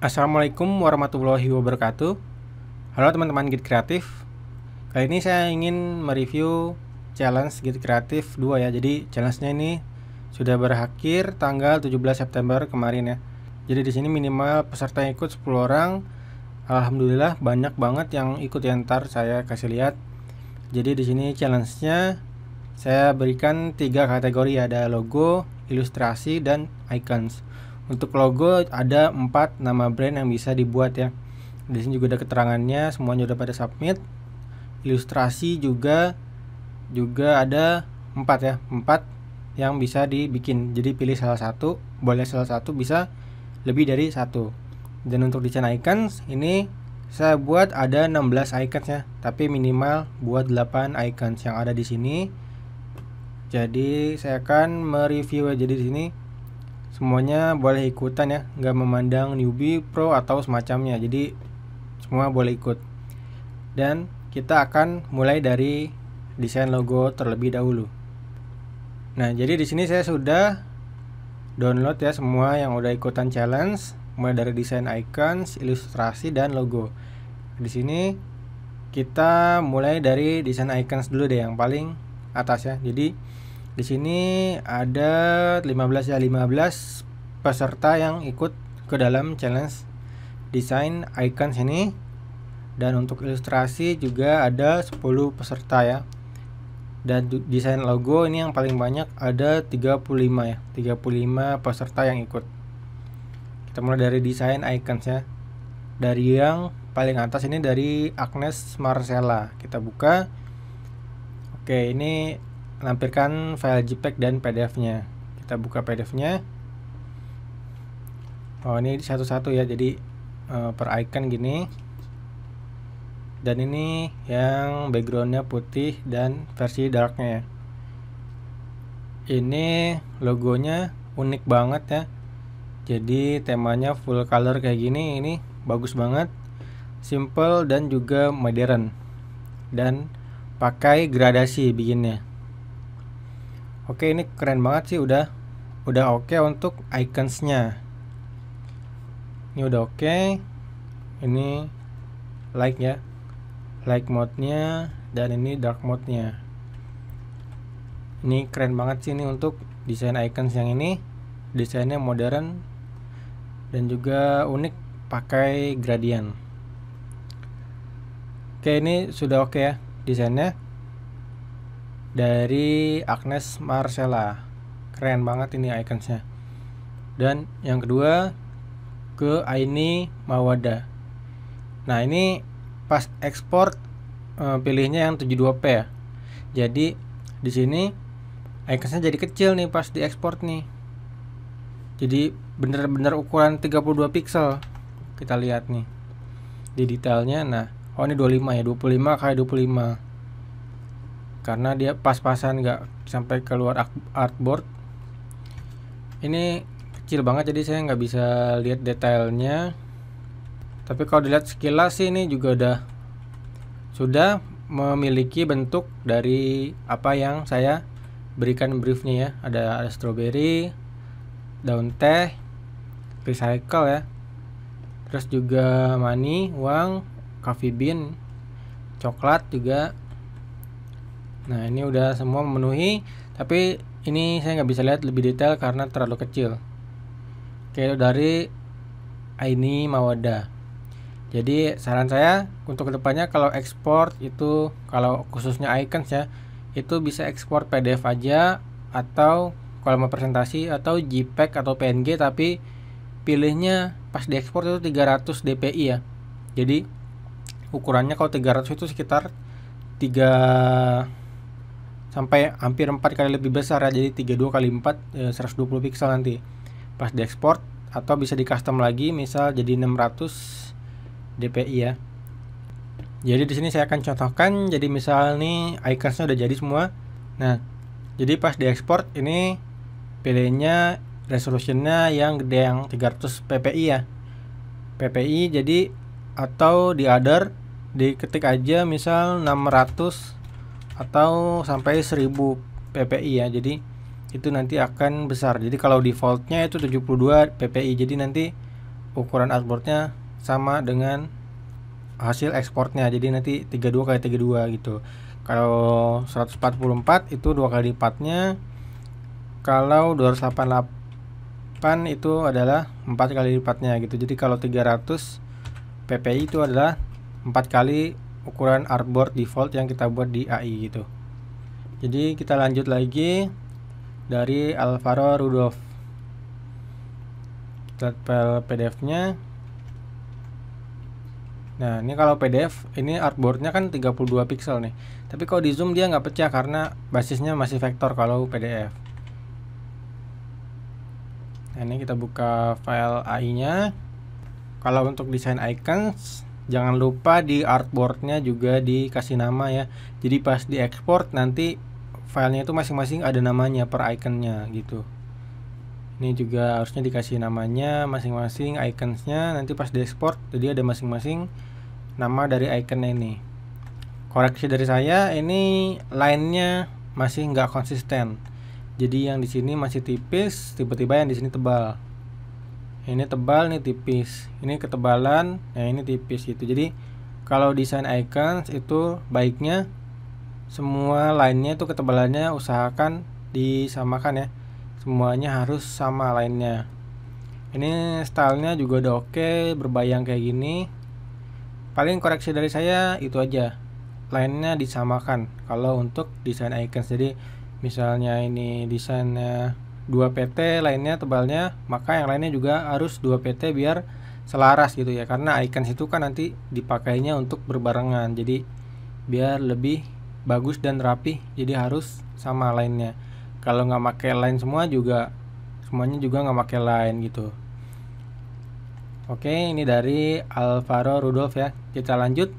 Assalamualaikum warahmatullahi wabarakatuh Halo teman-teman Git Kreatif Kali ini saya ingin mereview challenge Git Kreatif 2 ya Jadi challenge-nya ini sudah berakhir tanggal 17 September kemarin ya Jadi di sini minimal peserta yang ikut 10 orang Alhamdulillah banyak banget yang ikut ya ntar saya kasih lihat Jadi di sini challenge-nya saya berikan tiga kategori ada logo, ilustrasi, dan icons untuk logo ada empat nama brand yang bisa dibuat ya. Di sini juga ada keterangannya, semuanya udah pada submit. Ilustrasi juga juga ada empat ya, empat yang bisa dibikin. Jadi pilih salah satu, boleh salah satu bisa lebih dari satu. Dan untuk desain icons ini saya buat ada 16 icons ya, tapi minimal buat 8 icons yang ada di sini. Jadi saya akan mereview jadi di sini semuanya boleh ikutan ya nggak memandang newbie pro atau semacamnya jadi semua boleh ikut dan kita akan mulai dari desain logo terlebih dahulu nah jadi di sini saya sudah download ya semua yang udah ikutan challenge mulai dari desain icons ilustrasi dan logo di sini kita mulai dari desain icons dulu deh yang paling atas ya jadi di sini ada 15 ya 15 peserta yang ikut ke dalam challenge desain icons ini. Dan untuk ilustrasi juga ada 10 peserta ya. Dan desain logo ini yang paling banyak ada 35 ya. 35 peserta yang ikut. Kita mulai dari desain icons ya. Dari yang paling atas ini dari Agnes Marcella. Kita buka. Oke, ini lampirkan file JPEG dan PDF-nya. Kita buka PDF-nya. Oh, ini satu-satu ya. Jadi uh, per icon gini. Dan ini yang background-nya putih dan versi darknya ya. Ini logonya unik banget ya. Jadi temanya full color kayak gini ini bagus banget. Simple dan juga modern. Dan pakai gradasi bikinnya. Oke ini keren banget sih udah udah oke okay untuk iconsnya ini udah oke okay. ini like ya like mode nya dan ini dark mode nya ini keren banget sih ini untuk desain icons yang ini desainnya modern dan juga unik pakai gradient oke ini sudah oke okay ya desainnya dari Agnes Marcella keren banget ini iconsnya dan yang kedua ke Aini Mawada nah ini pas ekspor eh, pilihnya yang 72p ya jadi di sini iconsnya jadi kecil nih pas diekspor nih jadi bener-bener ukuran 32 pixel kita lihat nih di detailnya nah oh ini 25 ya 25 kali 25 karena dia pas-pasan nggak sampai keluar artboard ini kecil banget jadi saya nggak bisa lihat detailnya tapi kalau dilihat sekilas sih ini juga udah sudah memiliki bentuk dari apa yang saya berikan briefnya ya ada, ada strawberry daun teh recycle ya terus juga money uang coffee bean coklat juga Nah ini udah semua memenuhi tapi ini saya nggak bisa lihat lebih detail karena terlalu kecil. Oke dari Aini Mawada. Jadi saran saya untuk kedepannya kalau ekspor itu kalau khususnya icons ya itu bisa ekspor PDF aja atau kalau mau presentasi atau JPEG atau PNG tapi pilihnya pas diekspor itu 300 dpi ya. Jadi ukurannya kalau 300 itu sekitar 3 sampai hampir 4 kali lebih besar ya jadi 32 kali 4 eh, 120 pixel nanti pas di diekspor atau bisa di custom lagi misal jadi 600 DPI ya jadi di sini saya akan contohkan jadi misal nih iconsnya udah jadi semua nah jadi pas di diekspor ini pilihnya resolusinya yang gede yang 300 ppi ya ppi jadi atau di other diketik aja misal 600 atau sampai 1000 ppi ya jadi itu nanti akan besar jadi kalau defaultnya itu 72 ppi jadi nanti ukuran artboardnya sama dengan hasil ekspornya jadi nanti 32 kali 32 gitu kalau 144 itu dua kali lipatnya kalau 288 itu adalah empat kali lipatnya gitu jadi kalau 300 ppi itu adalah empat kali ukuran artboard default yang kita buat di AI gitu jadi kita lanjut lagi dari Alvaro Rudolf kita file pdf nya nah ini kalau pdf ini artboardnya kan 32 pixel nih tapi kalau di zoom dia nggak pecah karena basisnya masih vektor kalau pdf nah ini kita buka file AI nya kalau untuk desain icons jangan lupa di artboardnya juga dikasih nama ya jadi pas di export nanti filenya itu masing-masing ada namanya per iconnya gitu ini juga harusnya dikasih namanya masing-masing iconsnya nanti pas di export jadi ada masing-masing nama dari ikonnya ini koreksi dari saya ini lainnya masih nggak konsisten jadi yang di sini masih tipis tiba-tiba yang di sini tebal ini tebal ini tipis ini ketebalan ya ini tipis gitu jadi kalau desain icon itu baiknya semua lainnya itu ketebalannya usahakan disamakan ya semuanya harus sama lainnya ini stylenya juga udah oke berbayang kayak gini paling koreksi dari saya itu aja lainnya disamakan kalau untuk desain icon jadi misalnya ini desainnya dua PT lainnya tebalnya maka yang lainnya juga harus 2 PT biar selaras gitu ya karena icons itu kan nanti dipakainya untuk berbarengan jadi biar lebih bagus dan rapi jadi harus sama lainnya kalau nggak pakai lain semua juga semuanya juga nggak pakai lain gitu oke ini dari Alvaro Rudolf ya kita lanjut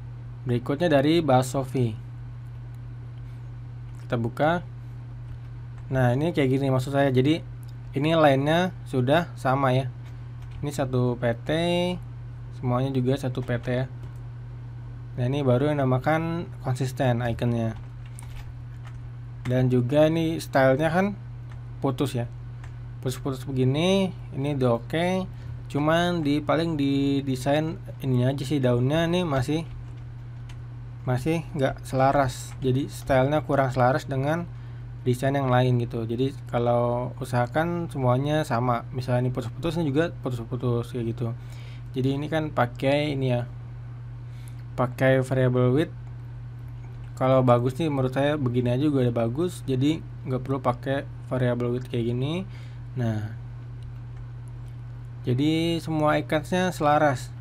berikutnya dari Basofi kita buka Nah ini kayak gini maksud saya jadi ini lainnya sudah sama ya ini satu PT semuanya juga satu PT ya nah ini baru yang namakan konsisten ikonnya dan juga ini stylenya kan putus ya putus-putus begini ini udah oke okay. cuman di paling di desain ini aja sih daunnya ini masih masih nggak selaras jadi stylenya kurang selaras dengan desain yang lain gitu jadi kalau usahakan semuanya sama misalnya ini putus-putus ini juga putus-putus kayak gitu jadi ini kan pakai ini ya pakai variable width kalau bagus nih menurut saya begini aja juga ada bagus jadi nggak perlu pakai variable width kayak gini nah jadi semua ikatnya selaras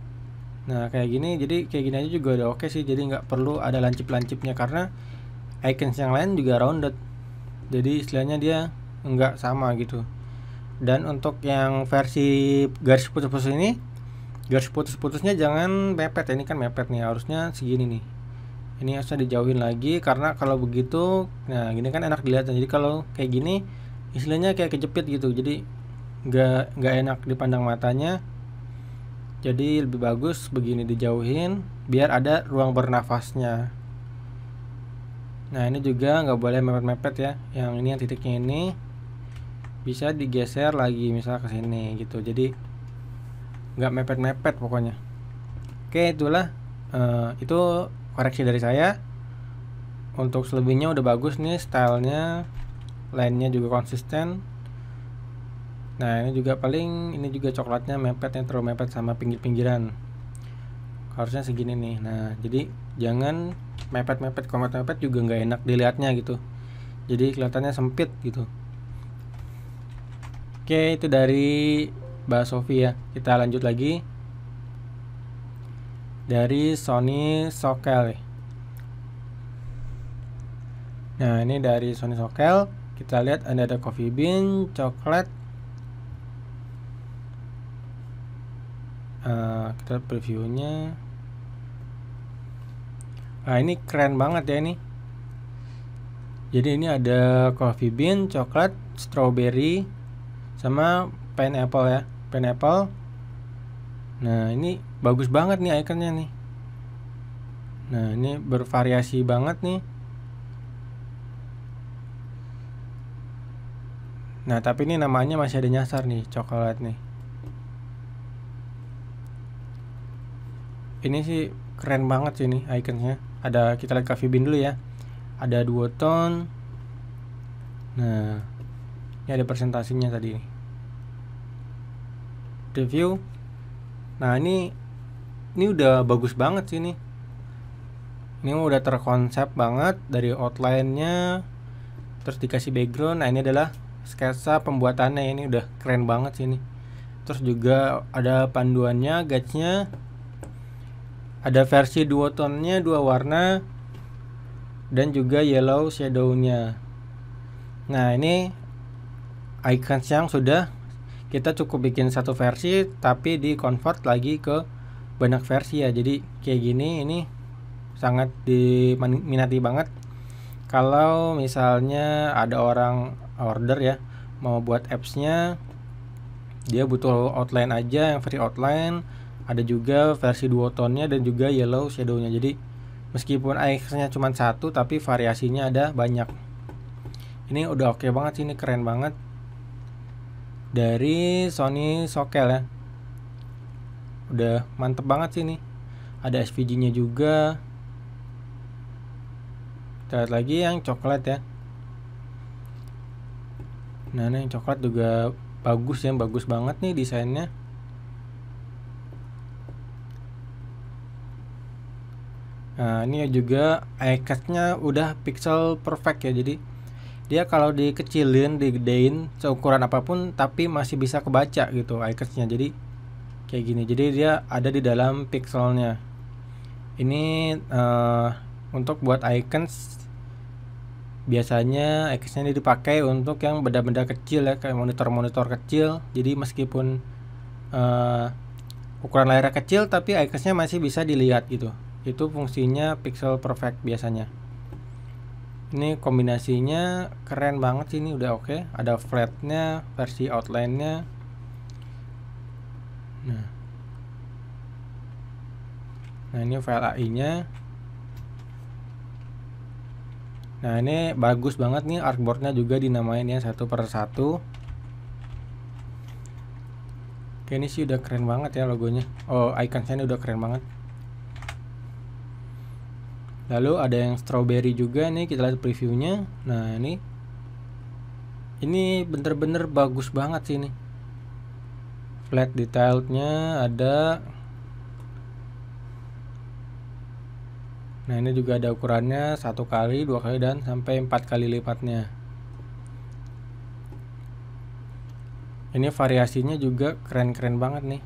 nah kayak gini jadi kayak gini aja juga ada oke sih jadi nggak perlu ada lancip-lancipnya karena icons yang lain juga rounded jadi istilahnya dia nggak sama gitu dan untuk yang versi garis putus-putus ini garis putus-putusnya jangan mepet ini kan mepet nih harusnya segini nih ini harusnya dijauhin lagi karena kalau begitu nah gini kan enak dilihat jadi kalau kayak gini istilahnya kayak kejepit gitu jadi nggak nggak enak dipandang matanya jadi lebih bagus begini dijauhin biar ada ruang bernafasnya nah ini juga nggak boleh mepet-mepet ya yang ini yang titiknya ini bisa digeser lagi misal ke sini gitu jadi nggak mepet-mepet pokoknya oke itulah uh, itu koreksi dari saya untuk selebihnya udah bagus nih stylenya lainnya juga konsisten nah ini juga paling ini juga coklatnya mepetnya terlalu mepet sama pinggir-pinggiran harusnya segini nih nah jadi jangan mepet-mepet kalau mepet juga nggak enak dilihatnya gitu jadi kelihatannya sempit gitu oke itu dari Mbak Sofi ya kita lanjut lagi dari Sony Sokel Nah ini dari Sony Sokel Kita lihat ada ada coffee bean, coklat uh, Kita previewnya Nah ini keren banget ya ini. Jadi ini ada coffee bean, coklat, strawberry, sama pineapple ya, pineapple. Nah ini bagus banget nih ikonnya nih. Nah ini bervariasi banget nih. Nah tapi ini namanya masih ada nyasar nih coklat nih. Ini sih keren banget sih ini ikonnya ada kita lihat coffee bean dulu ya ada dua ton nah ini ada presentasinya tadi Review. nah ini ini udah bagus banget sih ini ini udah terkonsep banget dari outline-nya terus dikasih background nah ini adalah sketsa pembuatannya ini udah keren banget sih ini terus juga ada panduannya guide-nya ada versi dua tonnya dua warna dan juga yellow shadownya nah ini icons yang sudah kita cukup bikin satu versi tapi di convert lagi ke banyak versi ya jadi kayak gini ini sangat diminati banget kalau misalnya ada orang order ya mau buat appsnya dia butuh outline aja yang free outline ada juga versi tonnya dan juga yellow shadownya jadi meskipun ax cuma satu tapi variasinya ada banyak ini udah oke okay banget sih ini keren banget dari Sony Sokel ya udah mantep banget sih ini ada SVG nya juga kita lihat lagi yang coklat ya nah ini yang coklat juga bagus ya bagus banget nih desainnya Nah, ini juga ikatnya udah pixel perfect ya. Jadi dia kalau dikecilin, digedein seukuran apapun tapi masih bisa kebaca gitu ikatnya Jadi kayak gini. Jadi dia ada di dalam pixelnya. Ini uh, untuk buat icons biasanya ikatnya ini dipakai untuk yang benda-benda kecil ya kayak monitor-monitor kecil. Jadi meskipun uh, ukuran layar kecil tapi ikatnya masih bisa dilihat gitu itu fungsinya pixel perfect biasanya ini kombinasinya keren banget sih ini udah oke okay. ada flatnya versi outline nya nah nah ini file AI nya nah ini bagus banget nih artboardnya juga dinamain ya satu per satu Oke ini sih udah keren banget ya logonya Oh icon ini udah keren banget lalu ada yang strawberry juga nih kita lihat previewnya nah ini ini bener-bener bagus banget sih ini flat detailnya ada nah ini juga ada ukurannya satu kali dua kali dan sampai empat kali lipatnya ini variasinya juga keren-keren banget nih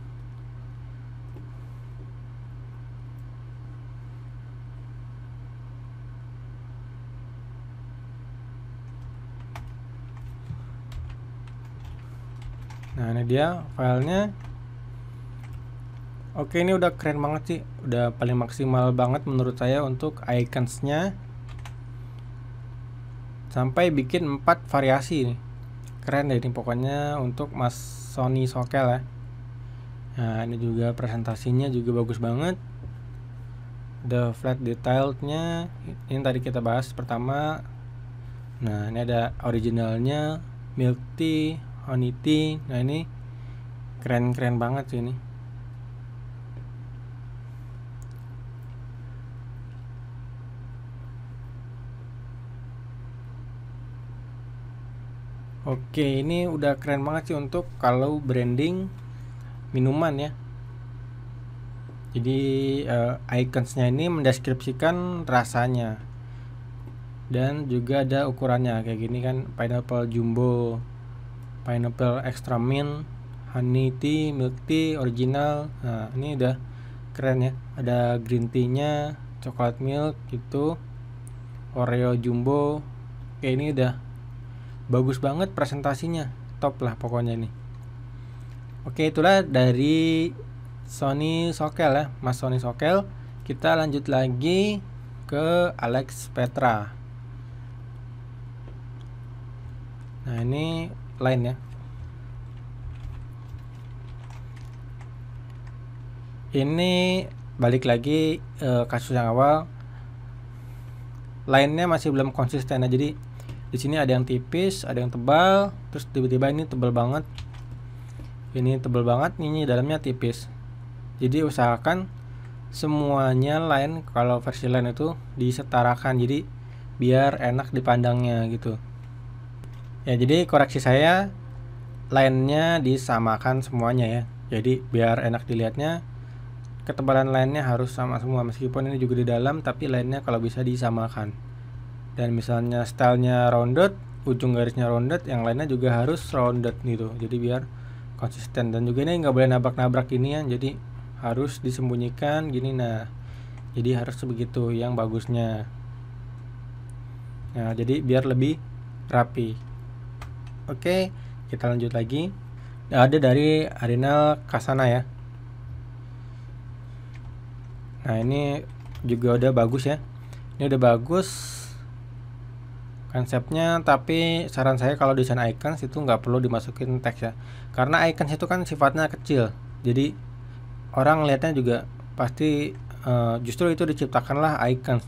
nah ini dia filenya oke ini udah keren banget sih udah paling maksimal banget menurut saya untuk iconsnya sampai bikin 4 variasi ini. keren deh ini pokoknya untuk mas Sony Sokel ya nah ini juga presentasinya juga bagus banget the flat detailednya ini tadi kita bahas pertama nah ini ada originalnya milk tea Honity nah ini keren-keren banget sih ini Oke, ini udah keren banget sih untuk kalau branding minuman ya. Jadi uh, iconsnya ini mendeskripsikan rasanya dan juga ada ukurannya kayak gini kan pineapple jumbo pineapple extra mint honey tea milk tea original nah ini udah keren ya ada green tea nya coklat milk gitu oreo jumbo oke ini udah bagus banget presentasinya top lah pokoknya ini. oke itulah dari Sony Sokel ya mas Sony Sokel kita lanjut lagi ke Alex Petra nah ini lainnya ini balik lagi e, kasus yang awal lainnya masih belum konsisten ya. jadi di sini ada yang tipis ada yang tebal terus tiba-tiba ini tebal banget ini tebal banget ini dalamnya tipis jadi usahakan semuanya lain kalau versi lain itu disetarakan jadi biar enak dipandangnya gitu Ya, jadi koreksi saya lainnya disamakan semuanya ya. Jadi biar enak dilihatnya ketebalan lainnya harus sama semua meskipun ini juga di dalam tapi lainnya kalau bisa disamakan dan misalnya stylenya rounded ujung garisnya rounded yang lainnya juga harus rounded gitu jadi biar konsisten dan juga ini nggak boleh nabrak-nabrak ini ya jadi harus disembunyikan gini nah jadi harus begitu yang bagusnya nah jadi biar lebih rapi Oke, kita lanjut lagi. Ada dari Arena Kasana ya. Nah, ini juga udah bagus ya. Ini udah bagus konsepnya, tapi saran saya kalau desain icons itu nggak perlu dimasukin teks ya. Karena icons itu kan sifatnya kecil. Jadi orang lihatnya juga pasti uh, justru itu diciptakanlah icons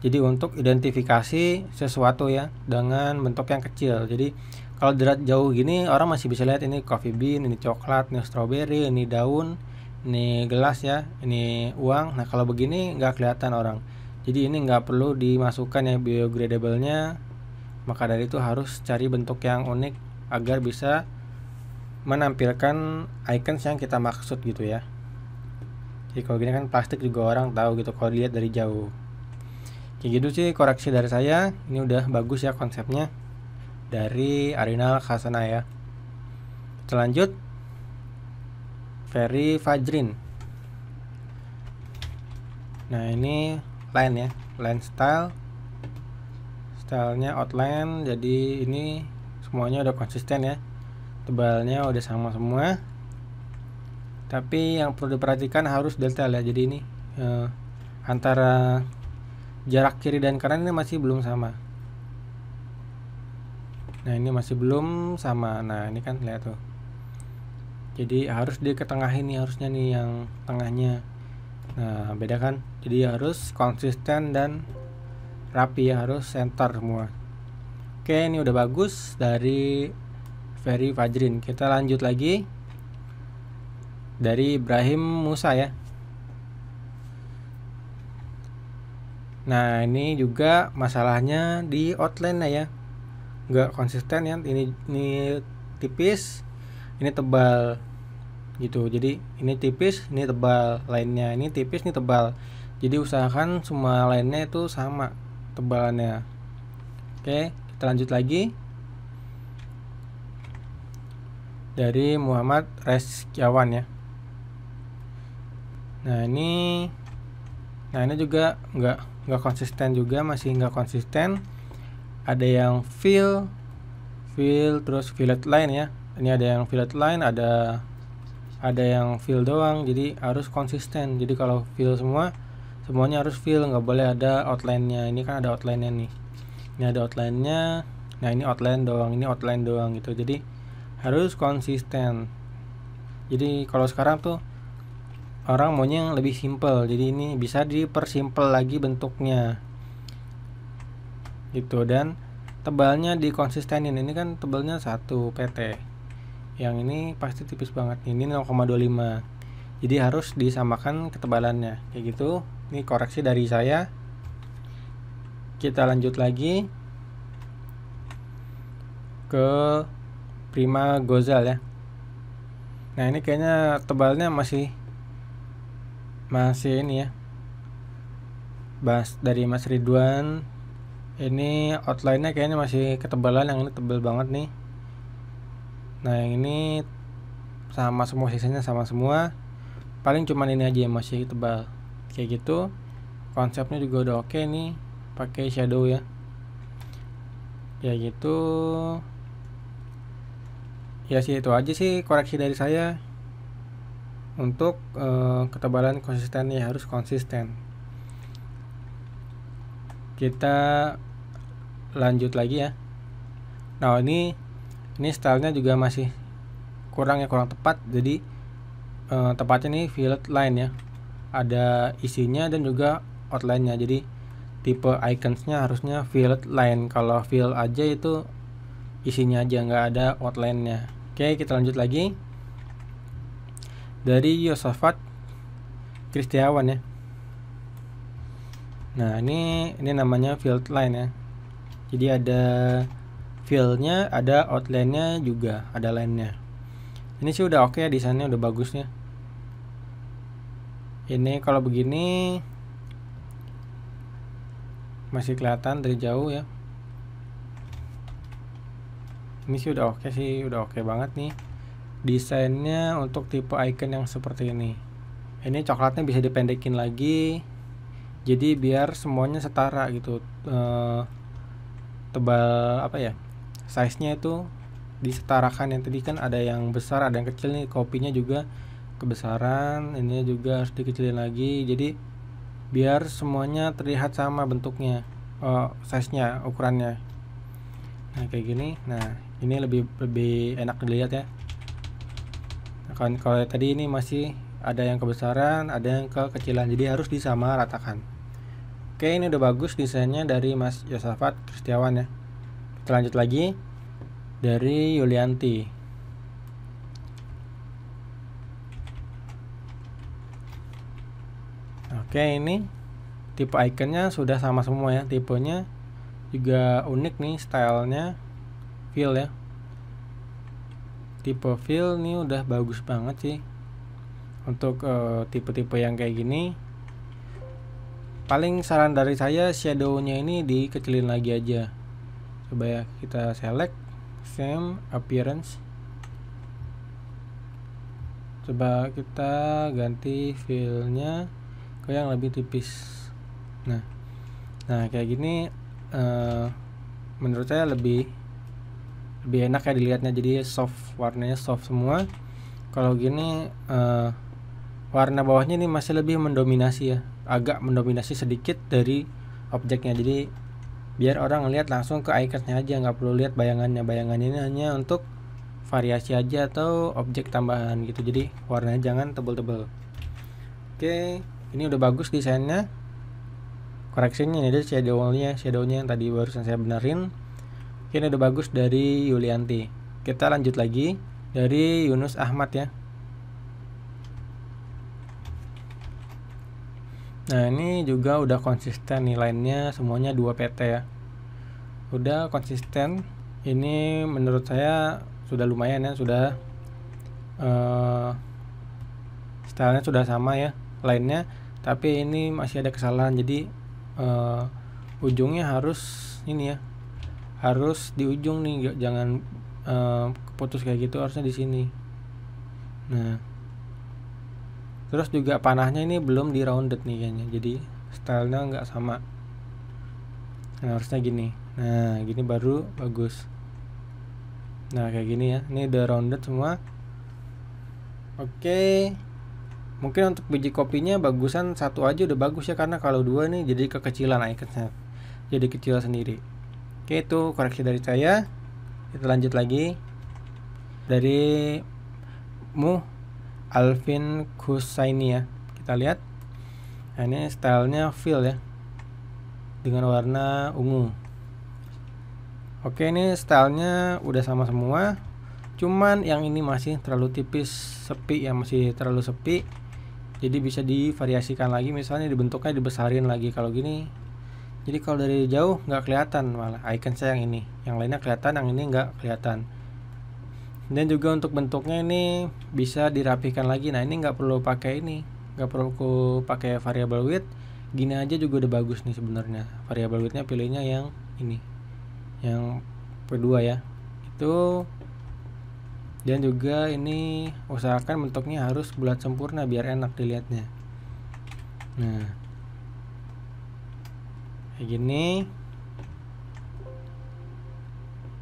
jadi untuk identifikasi sesuatu ya dengan bentuk yang kecil. Jadi kalau jarak jauh gini orang masih bisa lihat ini coffee bean ini coklat ini strawberry ini daun ini gelas ya ini uang nah kalau begini nggak kelihatan orang jadi ini nggak perlu dimasukkan ya biodegradable-nya maka dari itu harus cari bentuk yang unik agar bisa menampilkan icons yang kita maksud gitu ya jadi kalau gini kan plastik juga orang tahu gitu kalau lihat dari jauh kayak gitu sih koreksi dari saya ini udah bagus ya konsepnya dari Arena Khasana ya. Selanjut Ferry Fajrin. Nah, ini line ya, line style. Stylenya outline jadi ini semuanya udah konsisten ya. Tebalnya udah sama semua. Tapi yang perlu diperhatikan harus detail ya. Jadi ini eh, antara jarak kiri dan kanan ini masih belum sama nah ini masih belum sama nah ini kan lihat tuh jadi harus di ke tengah ini harusnya nih yang tengahnya nah beda kan jadi harus konsisten dan rapi ya harus center semua oke ini udah bagus dari Ferry Fajrin kita lanjut lagi dari Ibrahim Musa ya nah ini juga masalahnya di outline ya nggak konsisten ya ini ini tipis ini tebal gitu jadi ini tipis ini tebal lainnya ini tipis ini tebal jadi usahakan semua lainnya itu sama tebalannya oke kita lanjut lagi dari Muhammad Reskiawan ya nah ini nah ini juga nggak nggak konsisten juga masih nggak konsisten ada yang fill fill terus fillet line ya ini ada yang fillet line ada ada yang fill doang jadi harus konsisten jadi kalau fill semua semuanya harus fill nggak boleh ada outline-nya ini kan ada outline-nya nih ini ada outline-nya nah ini outline doang ini outline doang gitu jadi harus konsisten jadi kalau sekarang tuh orang maunya yang lebih simple jadi ini bisa dipersimpel lagi bentuknya gitu dan tebalnya di konsistenin ini kan tebalnya satu PT yang ini pasti tipis banget ini 0,25 jadi harus disamakan ketebalannya kayak gitu ini koreksi dari saya kita lanjut lagi ke Prima Gozal ya nah ini kayaknya tebalnya masih masih ini ya bahas dari Mas Ridwan ini outline-nya kayaknya masih ketebalan yang ini tebel banget nih nah yang ini sama semua sisanya sama semua paling cuman ini aja yang masih tebal kayak gitu konsepnya juga udah oke okay nih pakai shadow ya ya gitu ya sih itu aja sih koreksi dari saya untuk eh, ketebalan ketebalan ya harus konsisten kita lanjut lagi ya nah ini ini stylenya juga masih kurang ya kurang tepat jadi eh, tepatnya ini fillet line ya ada isinya dan juga outline nya jadi tipe iconsnya harusnya fillet line kalau fill aja itu isinya aja nggak ada outline nya oke kita lanjut lagi dari Yosafat Kristiawan ya nah ini ini namanya field line ya jadi ada fill-nya, ada outline-nya juga ada line-nya ini sih udah oke okay ya desainnya udah bagusnya ini kalau begini masih kelihatan dari jauh ya ini sih udah oke okay sih udah oke okay banget nih desainnya untuk tipe icon yang seperti ini ini coklatnya bisa dipendekin lagi jadi biar semuanya setara gitu uh, tebal apa ya size-nya itu disetarakan yang tadi kan ada yang besar ada yang kecil nih kopinya juga kebesaran ini juga harus dikecilin lagi jadi biar semuanya terlihat sama bentuknya uh, eh, size nya ukurannya nah kayak gini nah ini lebih lebih enak dilihat ya kan kalau, tadi ini masih ada yang kebesaran ada yang kekecilan jadi harus ratakan Oke, ini udah bagus desainnya dari Mas Yosafat Kristiawan ya. Kita lanjut lagi dari Yulianti. Oke, ini tipe ikonnya sudah sama semua ya. Tipenya juga unik nih stylenya feel ya. Tipe feel nih udah bagus banget sih. Untuk eh, tipe-tipe uh, tipe -tipe yang kayak gini paling saran dari saya shadownya ini dikecilin lagi aja coba ya kita select same appearance coba kita ganti filenya ke yang lebih tipis nah nah kayak gini uh, menurut saya lebih lebih enak ya dilihatnya jadi soft warnanya soft semua kalau gini uh, warna bawahnya ini masih lebih mendominasi ya agak mendominasi sedikit dari objeknya jadi biar orang ngelihat langsung ke iconnya aja nggak perlu lihat bayangannya bayangan ini hanya untuk variasi aja atau objek tambahan gitu jadi warnanya jangan tebel-tebel oke ini udah bagus desainnya koreksinya ini ada shadownya shadownya yang tadi barusan saya benerin ini udah bagus dari Yulianti kita lanjut lagi dari Yunus Ahmad ya Nah ini juga udah konsisten nih lainnya semuanya 2 PT ya Udah konsisten ini menurut saya sudah lumayan ya sudah uh, stylenya sudah sama ya lainnya tapi ini masih ada kesalahan jadi uh, ujungnya harus ini ya harus di ujung nih jangan uh, putus kayak gitu harusnya di sini nah terus juga panahnya ini belum di rounded nih kayaknya jadi stylenya nggak sama nah, harusnya gini nah gini baru bagus nah kayak gini ya ini udah rounded semua oke mungkin untuk biji kopinya bagusan satu aja udah bagus ya karena kalau dua nih jadi kekecilan ikonnya jadi kecil sendiri oke itu koreksi dari saya kita lanjut lagi dari mu Alvin Kusaini ya kita lihat nah, ini stylenya fill ya dengan warna ungu oke ini stylenya udah sama semua cuman yang ini masih terlalu tipis sepi ya masih terlalu sepi jadi bisa divariasikan lagi misalnya dibentuknya dibesarin lagi kalau gini jadi kalau dari jauh nggak kelihatan malah icon saya yang ini yang lainnya kelihatan yang ini nggak kelihatan dan juga untuk bentuknya ini bisa dirapikan lagi nah ini nggak perlu pakai ini nggak perlu pakai variable width gini aja juga udah bagus nih sebenarnya variable widthnya pilihnya yang ini yang kedua ya itu dan juga ini usahakan bentuknya harus bulat sempurna biar enak dilihatnya nah kayak gini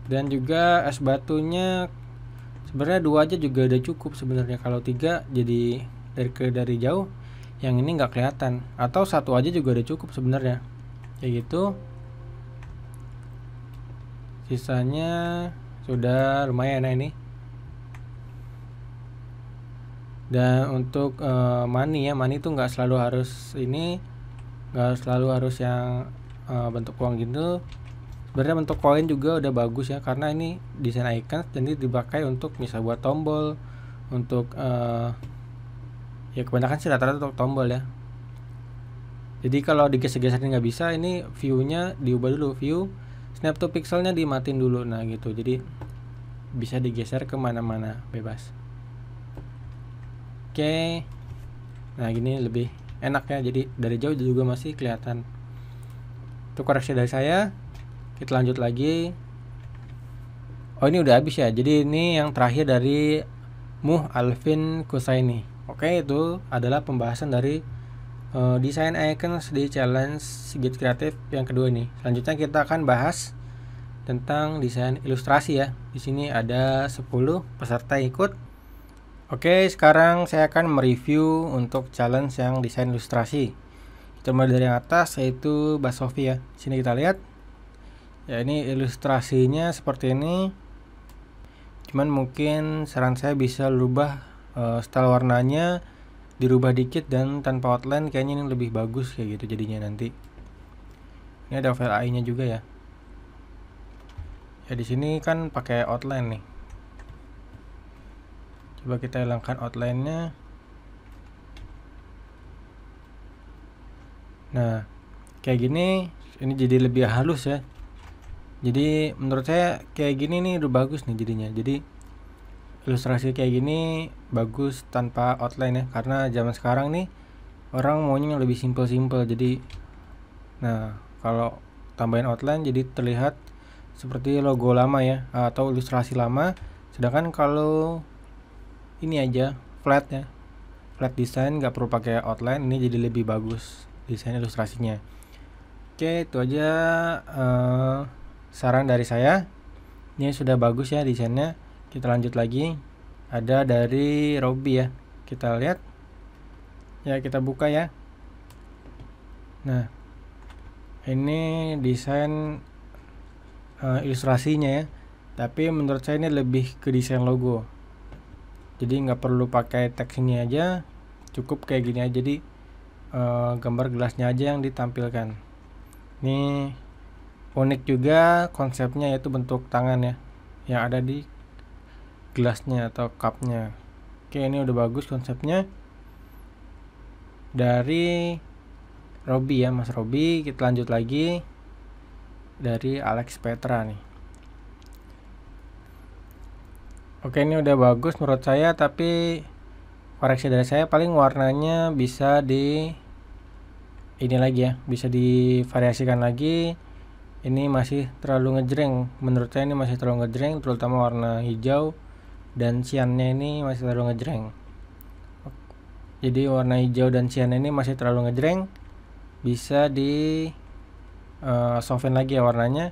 dan juga es batunya sebenarnya dua aja juga udah cukup sebenarnya kalau tiga jadi dari ke dari jauh yang ini nggak kelihatan atau satu aja juga udah cukup sebenarnya kayak gitu sisanya sudah lumayan nah ini dan untuk uh, money ya money itu nggak selalu harus ini nggak selalu harus yang uh, bentuk uang gitu sebenarnya untuk koin juga udah bagus ya karena ini desain icon dan ini dipakai untuk misal buat tombol untuk uh, ya kebanyakan sih rata-rata untuk tombol ya jadi kalau digeser ini nggak bisa ini viewnya diubah dulu view snap to pixelnya dimatin dulu nah gitu jadi bisa digeser kemana-mana bebas oke okay. nah gini lebih enak ya jadi dari jauh juga masih kelihatan itu koreksi dari saya kita lanjut lagi oh ini udah habis ya jadi ini yang terakhir dari Muh Alvin Kusaini oke itu adalah pembahasan dari uh, desain icons di challenge Sigit Kreatif yang kedua ini selanjutnya kita akan bahas tentang desain ilustrasi ya di sini ada 10 peserta ikut oke sekarang saya akan mereview untuk challenge yang desain ilustrasi kita dari yang atas yaitu Basofi ya sini kita lihat ya ini ilustrasinya seperti ini cuman mungkin saran saya bisa rubah uh, eh, style warnanya dirubah dikit dan tanpa outline kayaknya ini lebih bagus kayak gitu jadinya nanti ini ada file AI nya juga ya ya di sini kan pakai outline nih coba kita hilangkan outline nya nah kayak gini ini jadi lebih halus ya jadi menurut saya kayak gini nih udah bagus nih jadinya jadi ilustrasi kayak gini bagus tanpa outline ya karena zaman sekarang nih orang maunya yang lebih simple-simple jadi nah kalau tambahin outline jadi terlihat seperti logo lama ya atau ilustrasi lama sedangkan kalau ini aja flat ya flat design gak perlu pakai outline ini jadi lebih bagus desain ilustrasinya oke itu aja uh, saran dari saya ini sudah bagus ya desainnya kita lanjut lagi ada dari Robby ya kita lihat ya kita buka ya nah ini desain uh, ilustrasinya ya tapi menurut saya ini lebih ke desain logo jadi nggak perlu pakai teks ini aja cukup kayak gini aja jadi uh, gambar gelasnya aja yang ditampilkan ini unik juga konsepnya yaitu bentuk tangan ya yang ada di gelasnya atau cupnya oke ini udah bagus konsepnya dari Robi ya Mas Robi kita lanjut lagi dari Alex Petra nih Oke ini udah bagus menurut saya tapi koreksi dari saya paling warnanya bisa di ini lagi ya bisa divariasikan lagi ini masih terlalu ngejreng menurut saya ini masih terlalu ngejreng terutama warna hijau dan siannya ini masih terlalu ngejreng jadi warna hijau dan sian ini masih terlalu ngejreng bisa di uh, eh, soften lagi ya warnanya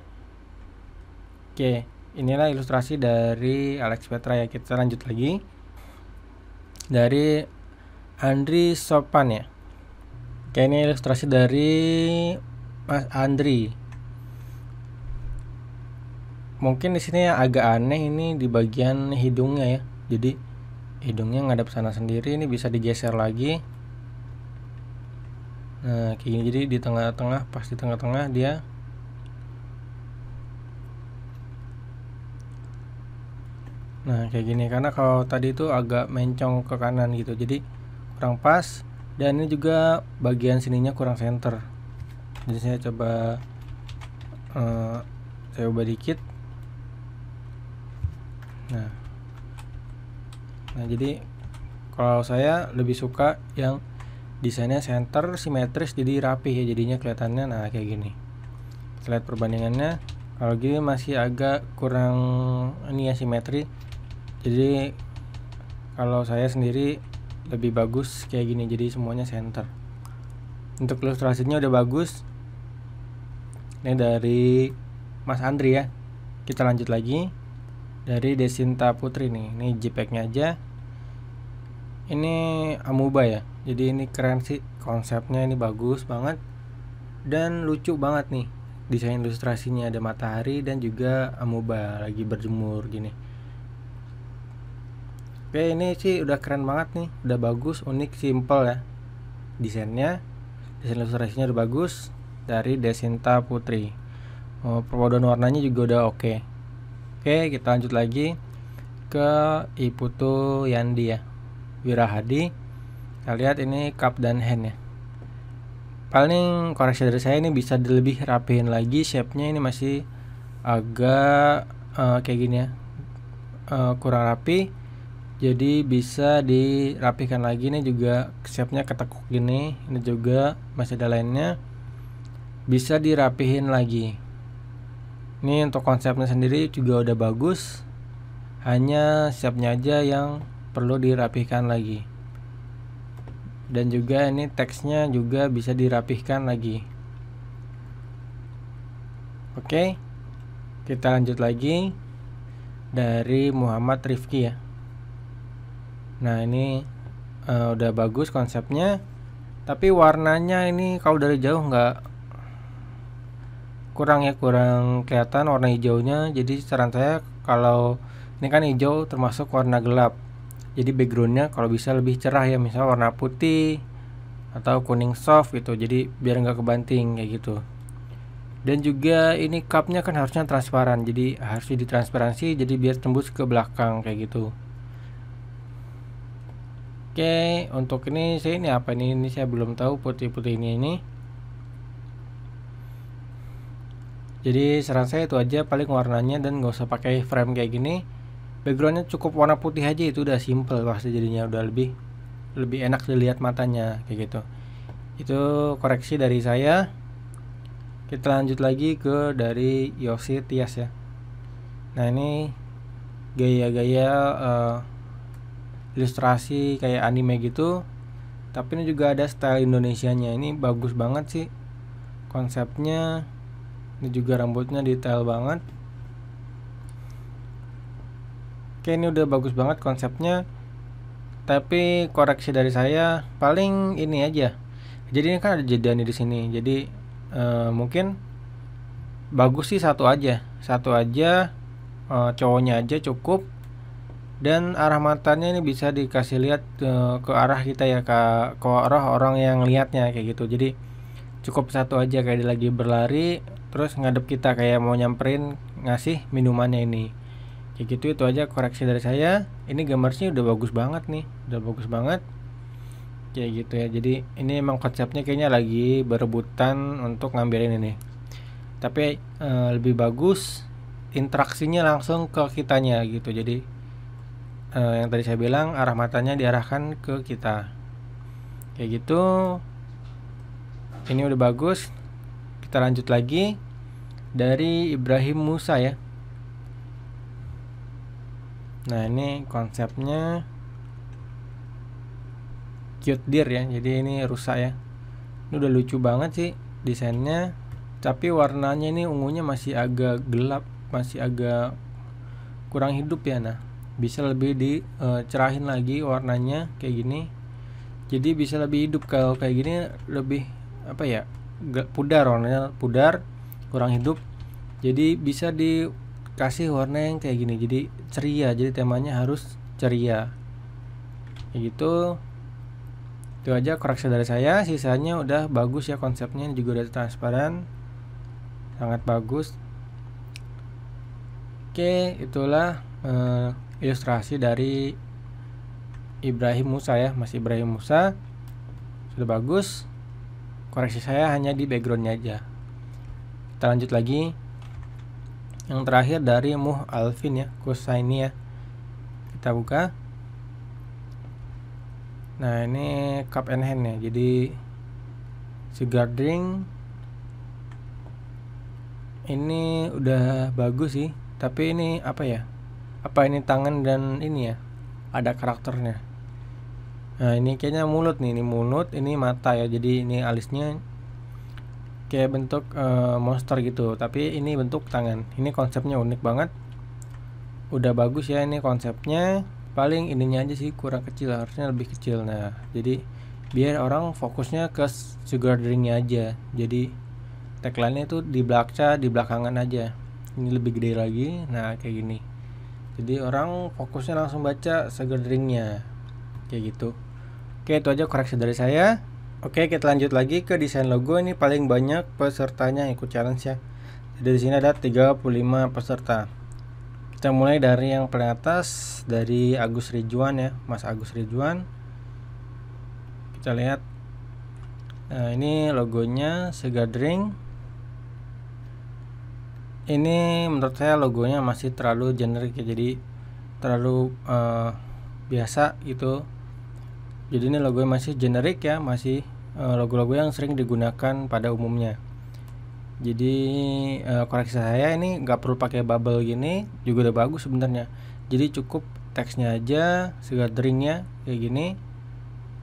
oke inilah ilustrasi dari Alex Petra ya kita lanjut lagi dari Andri Sopan ya oke ini ilustrasi dari Mas Andri mungkin di sini yang agak aneh ini di bagian hidungnya ya jadi hidungnya ngadap sana sendiri ini bisa digeser lagi nah kayak gini jadi di tengah-tengah pas di tengah-tengah dia nah kayak gini karena kalau tadi itu agak mencong ke kanan gitu jadi kurang pas dan ini juga bagian sininya kurang center jadi saya coba uh, saya ubah dikit Nah, nah jadi kalau saya lebih suka yang desainnya center simetris jadi rapi ya jadinya kelihatannya nah kayak gini kita lihat perbandingannya kalau gini masih agak kurang ini ya simetri jadi kalau saya sendiri lebih bagus kayak gini jadi semuanya center untuk ilustrasinya udah bagus ini dari Mas Andri ya kita lanjut lagi dari Desinta Putri nih ini JPEG-nya aja ini amuba ya jadi ini keren sih konsepnya ini bagus banget dan lucu banget nih desain ilustrasinya ada matahari dan juga amuba lagi berjemur gini oke ini sih udah keren banget nih udah bagus unik simple ya desainnya desain ilustrasinya udah bagus dari Desinta Putri oh, perpaduan warnanya juga udah oke okay. Oke, kita lanjut lagi ke Iputu Yandi ya. Wirahadi. Kita lihat ini cup dan hand ya. Paling koreksi dari saya ini bisa lebih rapihin lagi shape-nya ini masih agak uh, kayak gini ya. Uh, kurang rapi. Jadi bisa dirapikan lagi ini juga shape-nya ketekuk gini. Ini juga masih ada lainnya. Bisa dirapihin lagi. Ini untuk konsepnya sendiri juga udah bagus. Hanya siapnya aja yang perlu dirapihkan lagi. Dan juga ini teksnya juga bisa dirapihkan lagi. Oke. Kita lanjut lagi dari Muhammad Rifki ya. Nah, ini uh, udah bagus konsepnya. Tapi warnanya ini kalau dari jauh nggak kurang ya kurang kelihatan warna hijaunya jadi saran saya kalau ini kan hijau termasuk warna gelap jadi backgroundnya kalau bisa lebih cerah ya misal warna putih atau kuning soft gitu jadi biar nggak kebanting kayak gitu dan juga ini cupnya kan harusnya transparan jadi harus ditransparansi jadi biar tembus ke belakang kayak gitu Oke, untuk ini saya ini apa ini? Ini saya belum tahu putih-putih ini ini. jadi saran saya itu aja paling warnanya dan gak usah pakai frame kayak gini backgroundnya cukup warna putih aja itu udah simple pasti jadinya udah lebih lebih enak dilihat matanya kayak gitu itu koreksi dari saya kita lanjut lagi ke dari Yosi Tias ya nah ini gaya-gaya uh, ilustrasi kayak anime gitu tapi ini juga ada style Indonesianya ini bagus banget sih konsepnya ini juga rambutnya detail banget oke ini udah bagus banget konsepnya tapi koreksi dari saya paling ini aja jadi ini kan ada jeda nih di sini jadi uh, mungkin bagus sih satu aja satu aja uh, cowoknya aja cukup dan arah matanya ini bisa dikasih lihat uh, ke arah kita ya ke, ke arah orang yang lihatnya kayak gitu jadi cukup satu aja kayak dia lagi berlari terus ngadep kita kayak mau nyamperin ngasih minumannya ini kayak gitu itu aja koreksi dari saya ini gambarnya udah bagus banget nih udah bagus banget kayak gitu ya jadi ini emang konsepnya kayaknya lagi berebutan untuk ngambilin ini tapi e, lebih bagus interaksinya langsung ke kitanya gitu jadi e, yang tadi saya bilang arah matanya diarahkan ke kita kayak gitu ini udah bagus kita lanjut lagi dari Ibrahim Musa ya. Nah, ini konsepnya cute deer ya. Jadi ini rusak ya. Ini udah lucu banget sih desainnya. Tapi warnanya ini ungunya masih agak gelap, masih agak kurang hidup ya. Nah, bisa lebih dicerahin eh, lagi warnanya kayak gini. Jadi bisa lebih hidup kalau kayak gini lebih apa ya? pudar warnanya pudar kurang hidup jadi bisa dikasih warna yang kayak gini jadi ceria jadi temanya harus ceria kayak gitu itu aja koreksi dari saya sisanya udah bagus ya konsepnya juga udah transparan sangat bagus oke itulah eh, ilustrasi dari Ibrahim Musa ya masih Ibrahim Musa sudah bagus koreksi saya hanya di backgroundnya aja kita lanjut lagi yang terakhir dari Muh Alvin ya Kusaini ya kita buka nah ini cup and hand ya jadi cigar drink ini udah bagus sih tapi ini apa ya apa ini tangan dan ini ya ada karakternya Nah, ini kayaknya mulut nih, ini mulut, ini mata ya. Jadi ini alisnya kayak bentuk uh, monster gitu, tapi ini bentuk tangan. Ini konsepnya unik banget. Udah bagus ya ini konsepnya. Paling ininya aja sih kurang kecil, harusnya lebih kecil. Nah, jadi biar orang fokusnya ke sugar drinknya aja. Jadi tagline-nya itu di belakang di belakangan aja. Ini lebih gede lagi. Nah, kayak gini. Jadi orang fokusnya langsung baca sugar drinknya. Kayak gitu Oke, itu aja koreksi dari saya. Oke, kita lanjut lagi ke desain logo. Ini paling banyak pesertanya ikut challenge ya. Jadi di sini ada 35 peserta. Kita mulai dari yang paling atas dari Agus Rijuan ya, Mas Agus Rijuan. Kita lihat. Nah, ini logonya Segadring. Ini menurut saya logonya masih terlalu generik ya, jadi terlalu uh, biasa gitu jadi ini logo masih generik ya, masih eh, logo-logo yang sering digunakan pada umumnya. Jadi eh, koreksi saya ini nggak perlu pakai bubble gini juga udah bagus sebenarnya. Jadi cukup teksnya aja, gatheringnya kayak gini,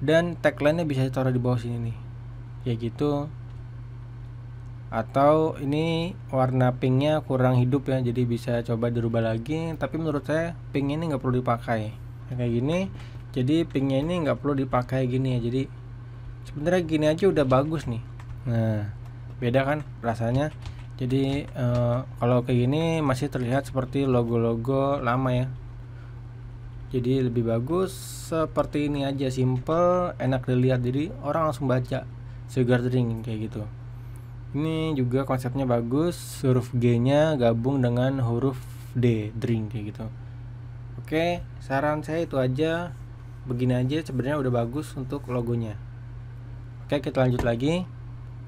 dan tagline-nya bisa ditaruh di bawah sini nih, kayak gitu. Atau ini warna pinknya kurang hidup ya, jadi bisa coba dirubah lagi. Tapi menurut saya pink ini nggak perlu dipakai. Kayak gini, jadi pinknya ini nggak perlu dipakai gini ya jadi sebenarnya gini aja udah bagus nih nah beda kan rasanya jadi eh, kalau kayak gini masih terlihat seperti logo-logo lama ya jadi lebih bagus seperti ini aja simple enak dilihat jadi orang langsung baca Sugar Drink kayak gitu ini juga konsepnya bagus huruf G nya gabung dengan huruf D drink kayak gitu oke saran saya itu aja begini aja sebenarnya udah bagus untuk logonya oke kita lanjut lagi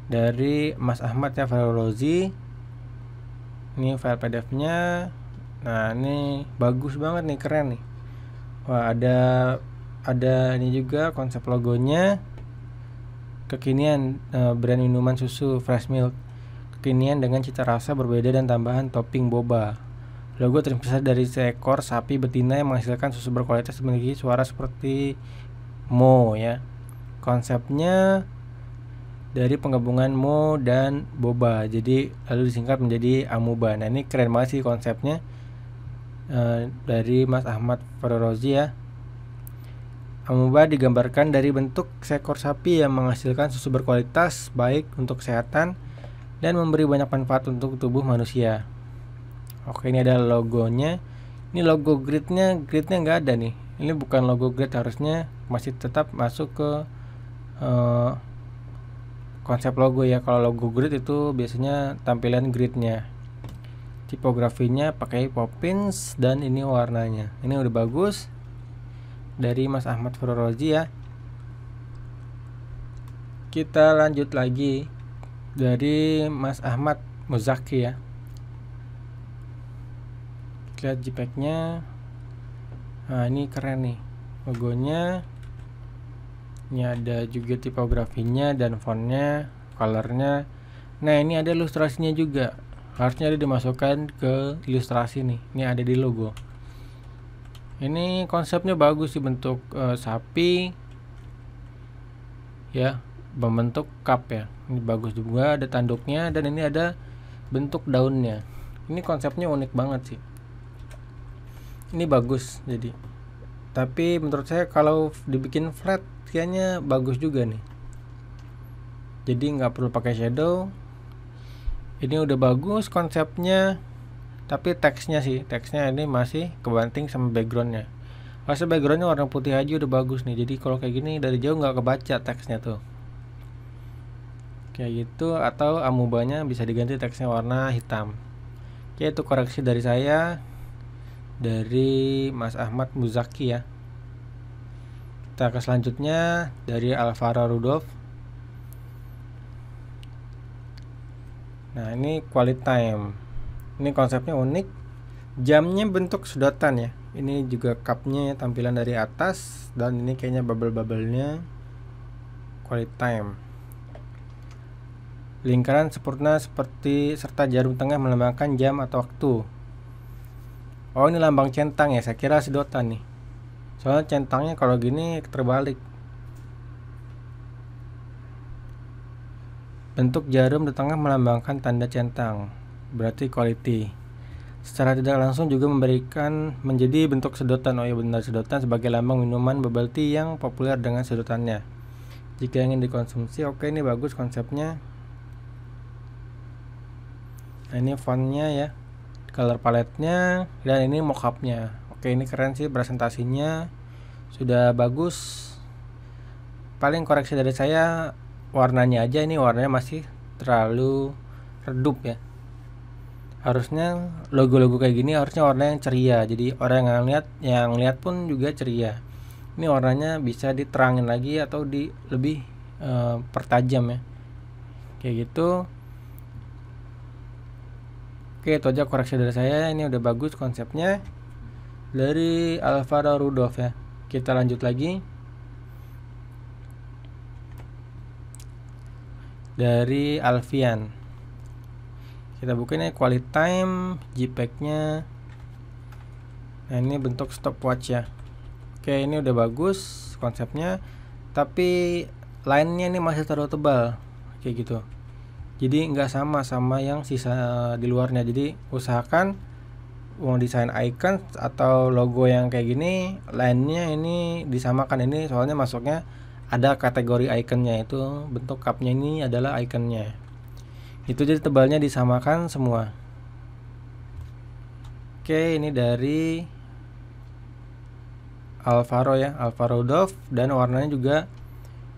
dari Mas Ahmad ya Farozi ini file PDF nya nah ini bagus banget nih keren nih Wah ada ada ini juga konsep logonya kekinian eh, brand minuman susu fresh milk kekinian dengan cita rasa berbeda dan tambahan topping boba Logo terinspirasi dari seekor sapi betina yang menghasilkan susu berkualitas memiliki suara seperti mo ya. Konsepnya dari penggabungan mo dan boba. Jadi lalu disingkat menjadi amuba. Nah, ini keren banget sih konsepnya. E, dari Mas Ahmad Ferrozi ya. Amuba digambarkan dari bentuk seekor sapi yang menghasilkan susu berkualitas baik untuk kesehatan dan memberi banyak manfaat untuk tubuh manusia. Oke ini ada logonya. Ini logo gridnya, gridnya nggak ada nih. Ini bukan logo grid harusnya masih tetap masuk ke uh, konsep logo ya. Kalau logo grid itu biasanya tampilan gridnya. Tipografinya pakai Poppins dan ini warnanya. Ini udah bagus dari Mas Ahmad Furorozi ya. Kita lanjut lagi dari Mas Ahmad Muzaki ya lihat JPEG-nya nah ini keren nih logonya ini ada juga tipografinya dan fontnya colornya nah ini ada ilustrasinya juga harusnya ada dimasukkan ke ilustrasi nih ini ada di logo ini konsepnya bagus sih bentuk e, sapi ya membentuk cup ya ini bagus juga ada tanduknya dan ini ada bentuk daunnya ini konsepnya unik banget sih ini bagus jadi tapi menurut saya kalau dibikin flat kayaknya bagus juga nih jadi nggak perlu pakai shadow ini udah bagus konsepnya tapi teksnya sih teksnya ini masih kebanting sama backgroundnya pas backgroundnya warna putih aja udah bagus nih jadi kalau kayak gini dari jauh nggak kebaca teksnya tuh kayak gitu atau amubanya bisa diganti teksnya warna hitam oke itu koreksi dari saya dari Mas Ahmad Muzaki ya. Kita ke selanjutnya dari Alvaro Rudolf. Nah, ini quality time. Ini konsepnya unik. Jamnya bentuk sedotan ya. Ini juga cupnya ya, tampilan dari atas dan ini kayaknya bubble-bubblenya quality time. Lingkaran sempurna seperti serta jarum tengah melambangkan jam atau waktu oh ini lambang centang ya saya kira sedotan nih soalnya centangnya kalau gini terbalik bentuk jarum di tengah melambangkan tanda centang berarti quality secara tidak langsung juga memberikan menjadi bentuk sedotan oh ya benar sedotan sebagai lambang minuman bubble tea yang populer dengan sedotannya jika ingin dikonsumsi oke okay, ini bagus konsepnya nah, ini fontnya ya color palette-nya dan ini mockup-nya. oke ini keren sih presentasinya sudah bagus paling koreksi dari saya warnanya aja ini warnanya masih terlalu redup ya harusnya logo-logo kayak gini harusnya warna yang ceria jadi orang yang lihat yang lihat pun juga ceria ini warnanya bisa diterangin lagi atau di lebih e, pertajam ya kayak gitu Oke, itu aja koreksi dari saya. Ini udah bagus konsepnya dari Alvaro Rudolf ya. Kita lanjut lagi. Dari Alfian. Kita buka ini quality time, JPEG-nya. Nah, ini bentuk stopwatch ya. Oke, ini udah bagus konsepnya, tapi lainnya ini masih terlalu tebal. Kayak gitu jadi nggak sama sama yang sisa eh, di luarnya jadi usahakan mau desain icon atau logo yang kayak gini lainnya ini disamakan ini soalnya masuknya ada kategori iconnya itu bentuk cupnya ini adalah iconnya itu jadi tebalnya disamakan semua oke ini dari Alvaro ya Alvaro Dove dan warnanya juga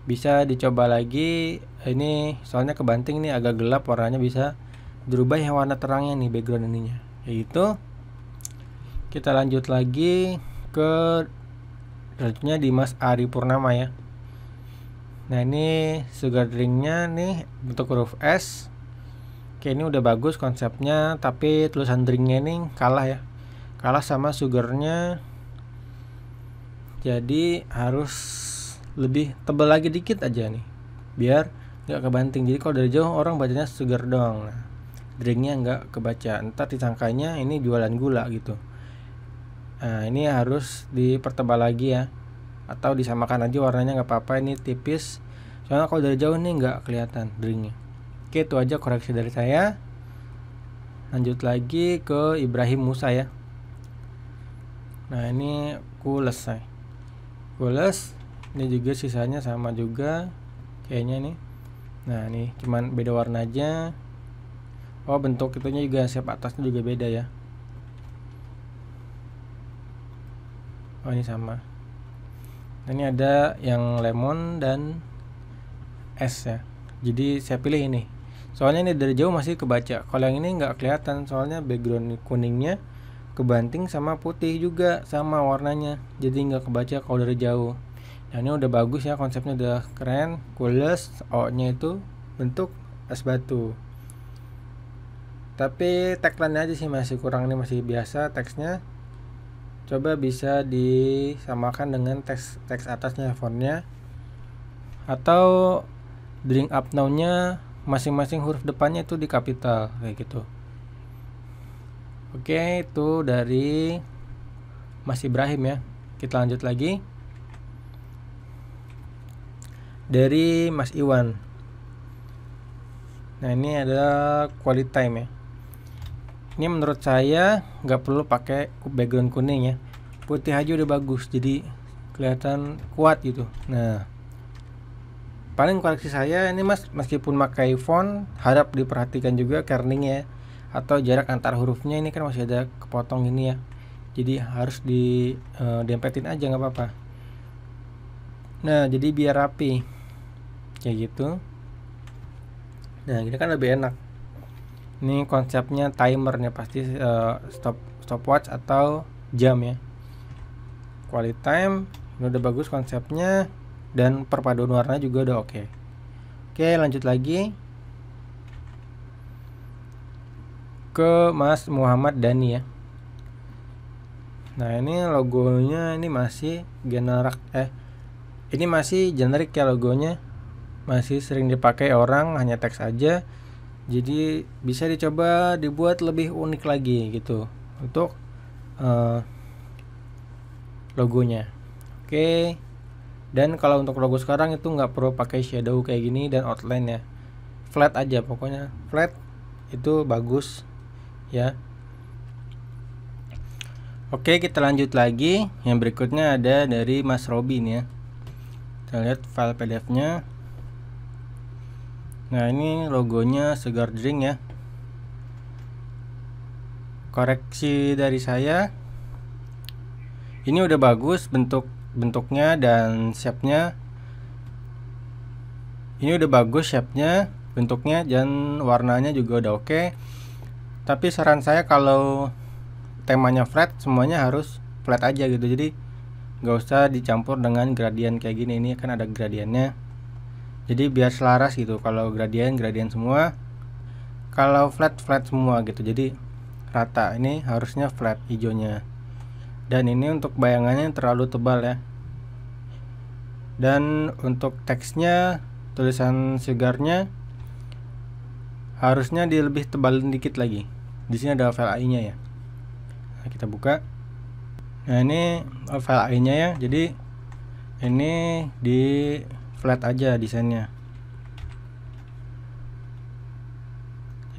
bisa dicoba lagi ini soalnya kebanting nih agak gelap warnanya bisa berubah yang warna terangnya nih background ininya yaitu kita lanjut lagi ke selanjutnya Dimas Ari Purnama ya nah ini sugar drinknya nih untuk huruf S Oke ini udah bagus konsepnya tapi tulisan drinknya ini kalah ya kalah sama sugarnya jadi harus lebih tebal lagi dikit aja nih biar nggak kebanting jadi kalau dari jauh orang bacanya segar doang nah drinknya nggak kebaca entar disangkanya ini jualan gula gitu nah ini harus dipertebal lagi ya atau disamakan aja warnanya nggak apa-apa ini tipis soalnya kalau dari jauh nih nggak kelihatan drinknya oke itu aja koreksi dari saya lanjut lagi ke Ibrahim Musa ya nah ini kules saya kules ini juga sisanya sama juga kayaknya nih nah ini cuman beda warna aja oh bentuk itunya juga siap atasnya juga beda ya oh ini sama nah, ini ada yang lemon dan es ya jadi saya pilih ini soalnya ini dari jauh masih kebaca kalau yang ini nggak kelihatan soalnya background kuningnya kebanting sama putih juga sama warnanya jadi nggak kebaca kalau dari jauh Nah ini udah bagus ya konsepnya udah keren. kules, O nya itu bentuk es batu. Tapi tagline aja sih masih kurang nih masih biasa teksnya. Coba bisa disamakan dengan teks teks atasnya fontnya atau drink up now-nya masing-masing huruf depannya itu di kapital kayak gitu. Oke, itu dari Mas Ibrahim ya. Kita lanjut lagi dari Mas Iwan. Nah ini adalah quality time ya. Ini menurut saya nggak perlu pakai background kuning ya. Putih aja udah bagus jadi kelihatan kuat gitu. Nah paling koleksi saya ini mas meskipun pakai font harap diperhatikan juga ya atau jarak antar hurufnya ini kan masih ada kepotong ini ya jadi harus di uh, dempetin aja nggak apa-apa nah jadi biar rapi kayak gitu nah ini kan lebih enak ini konsepnya timernya pasti uh, stop stopwatch atau jam ya quality time ini udah bagus konsepnya dan perpaduan warna juga udah oke okay. oke okay, lanjut lagi ke Mas Muhammad Dani ya nah ini logonya ini masih generik eh ini masih generik ya logonya masih sering dipakai orang hanya teks aja jadi bisa dicoba dibuat lebih unik lagi gitu untuk uh, logonya oke okay. dan kalau untuk logo sekarang itu nggak perlu pakai shadow kayak gini dan outline ya flat aja pokoknya flat itu bagus ya Oke kita lanjut lagi Yang berikutnya ada dari Mas Robin ya Kita lihat file pdf nya Nah ini logonya segar drink ya Koreksi dari saya Ini udah bagus bentuk bentuknya dan shape-nya Ini udah bagus shape-nya bentuknya dan warnanya juga udah oke Tapi saran saya kalau temanya flat semuanya harus flat aja gitu Jadi nggak usah dicampur dengan gradien kayak gini Ini kan ada gradiennya jadi biar selaras gitu kalau gradien gradien semua kalau flat flat semua gitu jadi rata ini harusnya flat hijaunya dan ini untuk bayangannya terlalu tebal ya dan untuk teksnya tulisan segarnya harusnya di lebih tebal sedikit lagi di sini ada file AI nya ya nah, kita buka nah ini file AI nya ya jadi ini di flat aja desainnya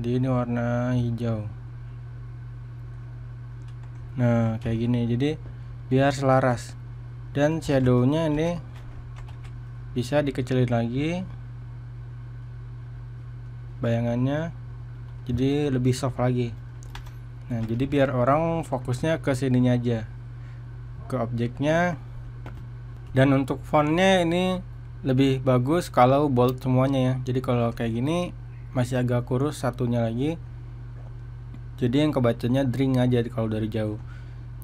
jadi ini warna hijau nah kayak gini jadi biar selaras dan shadownya ini bisa dikecilin lagi bayangannya jadi lebih soft lagi nah jadi biar orang fokusnya ke sini aja ke objeknya dan untuk fontnya ini lebih bagus kalau bold semuanya ya jadi kalau kayak gini masih agak kurus satunya lagi jadi yang kebacanya drink aja kalau dari jauh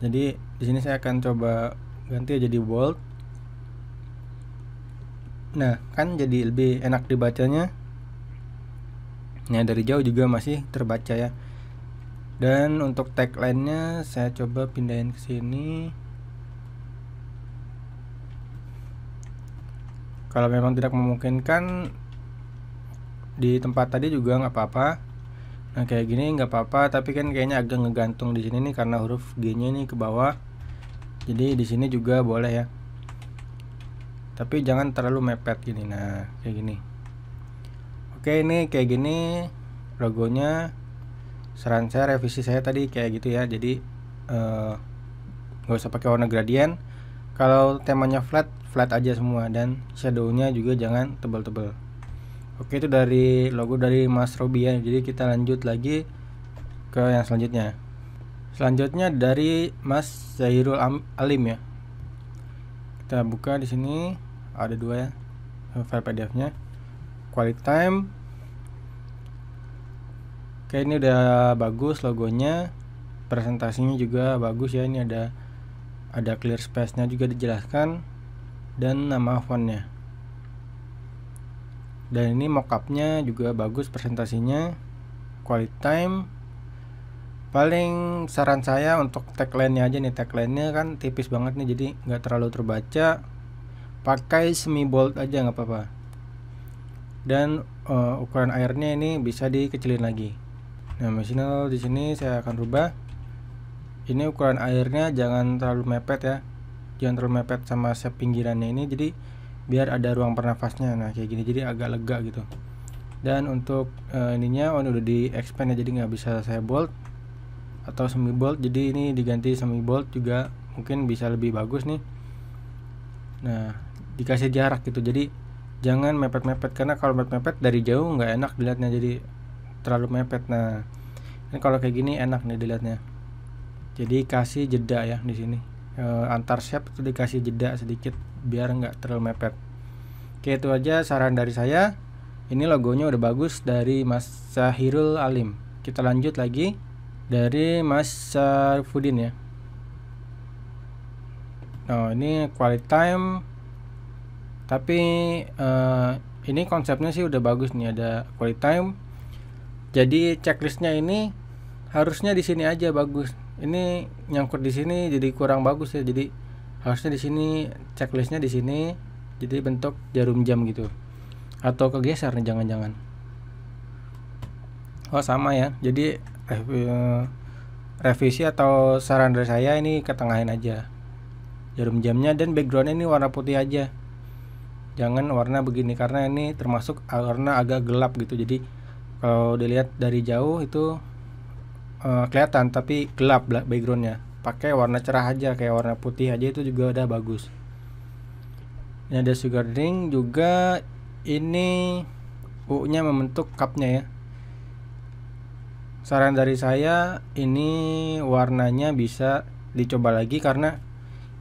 jadi di sini saya akan coba ganti jadi bold nah kan jadi lebih enak dibacanya nah dari jauh juga masih terbaca ya dan untuk tagline nya saya coba pindahin ke sini kalau memang tidak memungkinkan di tempat tadi juga nggak apa-apa nah kayak gini nggak apa-apa tapi kan kayaknya agak ngegantung di sini nih karena huruf G nya nih ke bawah jadi di sini juga boleh ya tapi jangan terlalu mepet gini nah kayak gini oke ini kayak gini logonya saran saya revisi saya tadi kayak gitu ya jadi eh, nggak uh, usah pakai warna gradien kalau temanya flat flat aja semua dan shadownya juga jangan tebal-tebal oke itu dari logo dari mas Robi ya jadi kita lanjut lagi ke yang selanjutnya selanjutnya dari mas Zahirul Alim ya kita buka di sini ada dua ya eh, file PDF nya quality time Oke ini udah bagus logonya presentasinya juga bagus ya ini ada ada clear space nya juga dijelaskan dan nama fontnya dan ini mockupnya juga bagus presentasinya quality time paling saran saya untuk tagline nya aja nih tagline nya kan tipis banget nih jadi nggak terlalu terbaca pakai semi bold aja nggak apa-apa dan uh, ukuran airnya ini bisa dikecilin lagi nah masinal di sini saya akan rubah ini ukuran airnya jangan terlalu mepet ya jangan terlalu mepet sama sepinggirannya ini jadi biar ada ruang pernafasnya nah kayak gini jadi agak lega gitu dan untuk uh, ininya on oh, udah di expand ya jadi nggak bisa saya bolt atau semi bolt jadi ini diganti semi bolt juga mungkin bisa lebih bagus nih nah dikasih jarak gitu jadi jangan mepet-mepet karena kalau mepet-mepet dari jauh nggak enak dilihatnya jadi terlalu mepet nah ini kalau kayak gini enak nih dilihatnya jadi kasih jeda ya di sini uh, antar siap itu dikasih jeda sedikit biar nggak terlalu mepet oke itu aja saran dari saya ini logonya udah bagus dari Mas Sahirul Alim kita lanjut lagi dari Mas Sarfudin ya nah ini quality time tapi uh, ini konsepnya sih udah bagus nih ada quality time jadi checklistnya ini harusnya di sini aja bagus ini nyangkut di sini jadi kurang bagus ya jadi harusnya di sini checklistnya di sini jadi bentuk jarum jam gitu atau kegeser nih jangan-jangan oh sama ya jadi eh, revisi atau saran dari saya ini ketengahin aja jarum jamnya dan backgroundnya ini warna putih aja jangan warna begini karena ini termasuk warna agak gelap gitu jadi kalau dilihat dari jauh itu uh, kelihatan tapi gelap backgroundnya pakai warna cerah aja kayak warna putih aja itu juga udah bagus ini ada sugar drink juga ini U nya membentuk cupnya ya saran dari saya ini warnanya bisa dicoba lagi karena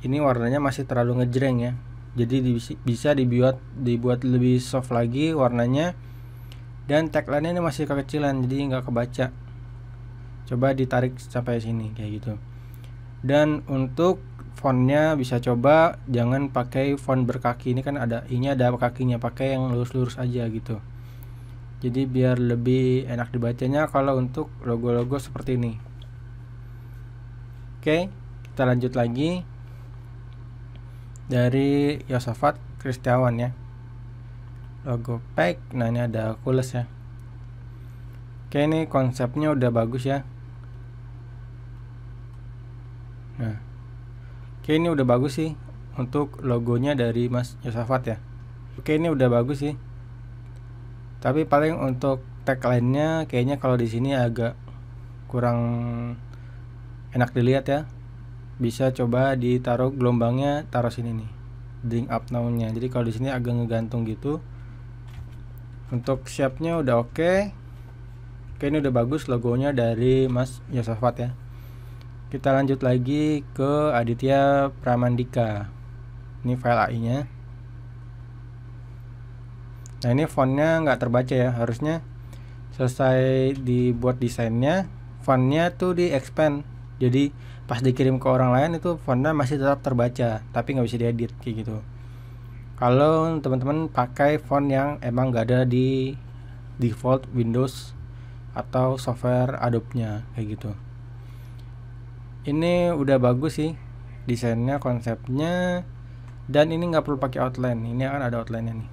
ini warnanya masih terlalu ngejreng ya jadi bisa dibuat dibuat lebih soft lagi warnanya dan tagline ini masih kekecilan jadi nggak kebaca coba ditarik sampai sini kayak gitu dan untuk fontnya bisa coba jangan pakai font berkaki ini kan ada ini ada kakinya pakai yang lurus-lurus aja gitu jadi biar lebih enak dibacanya kalau untuk logo-logo seperti ini oke kita lanjut lagi dari Yosafat Kristiawan ya logo pack nah ini ada kules ya oke ini konsepnya udah bagus ya Nah, oke ini udah bagus sih untuk logonya dari Mas Yosafat ya. Oke ini udah bagus sih. Tapi paling untuk tag lainnya, kayaknya kalau di sini agak kurang enak dilihat ya. Bisa coba ditaruh gelombangnya taruh sini nih. Drink up now Jadi kalau di sini agak ngegantung gitu. Untuk shape-nya udah oke. Okay. Oke ini udah bagus logonya dari Mas Yosafat ya kita lanjut lagi ke Aditya Pramandika ini file AI nya nah ini fontnya nggak terbaca ya harusnya selesai dibuat desainnya fontnya tuh di expand jadi pas dikirim ke orang lain itu fontnya masih tetap terbaca tapi nggak bisa diedit kayak gitu kalau teman-teman pakai font yang emang nggak ada di default Windows atau software Adobe-nya kayak gitu ini udah bagus sih desainnya konsepnya dan ini nggak perlu pakai outline ini akan ada outline nih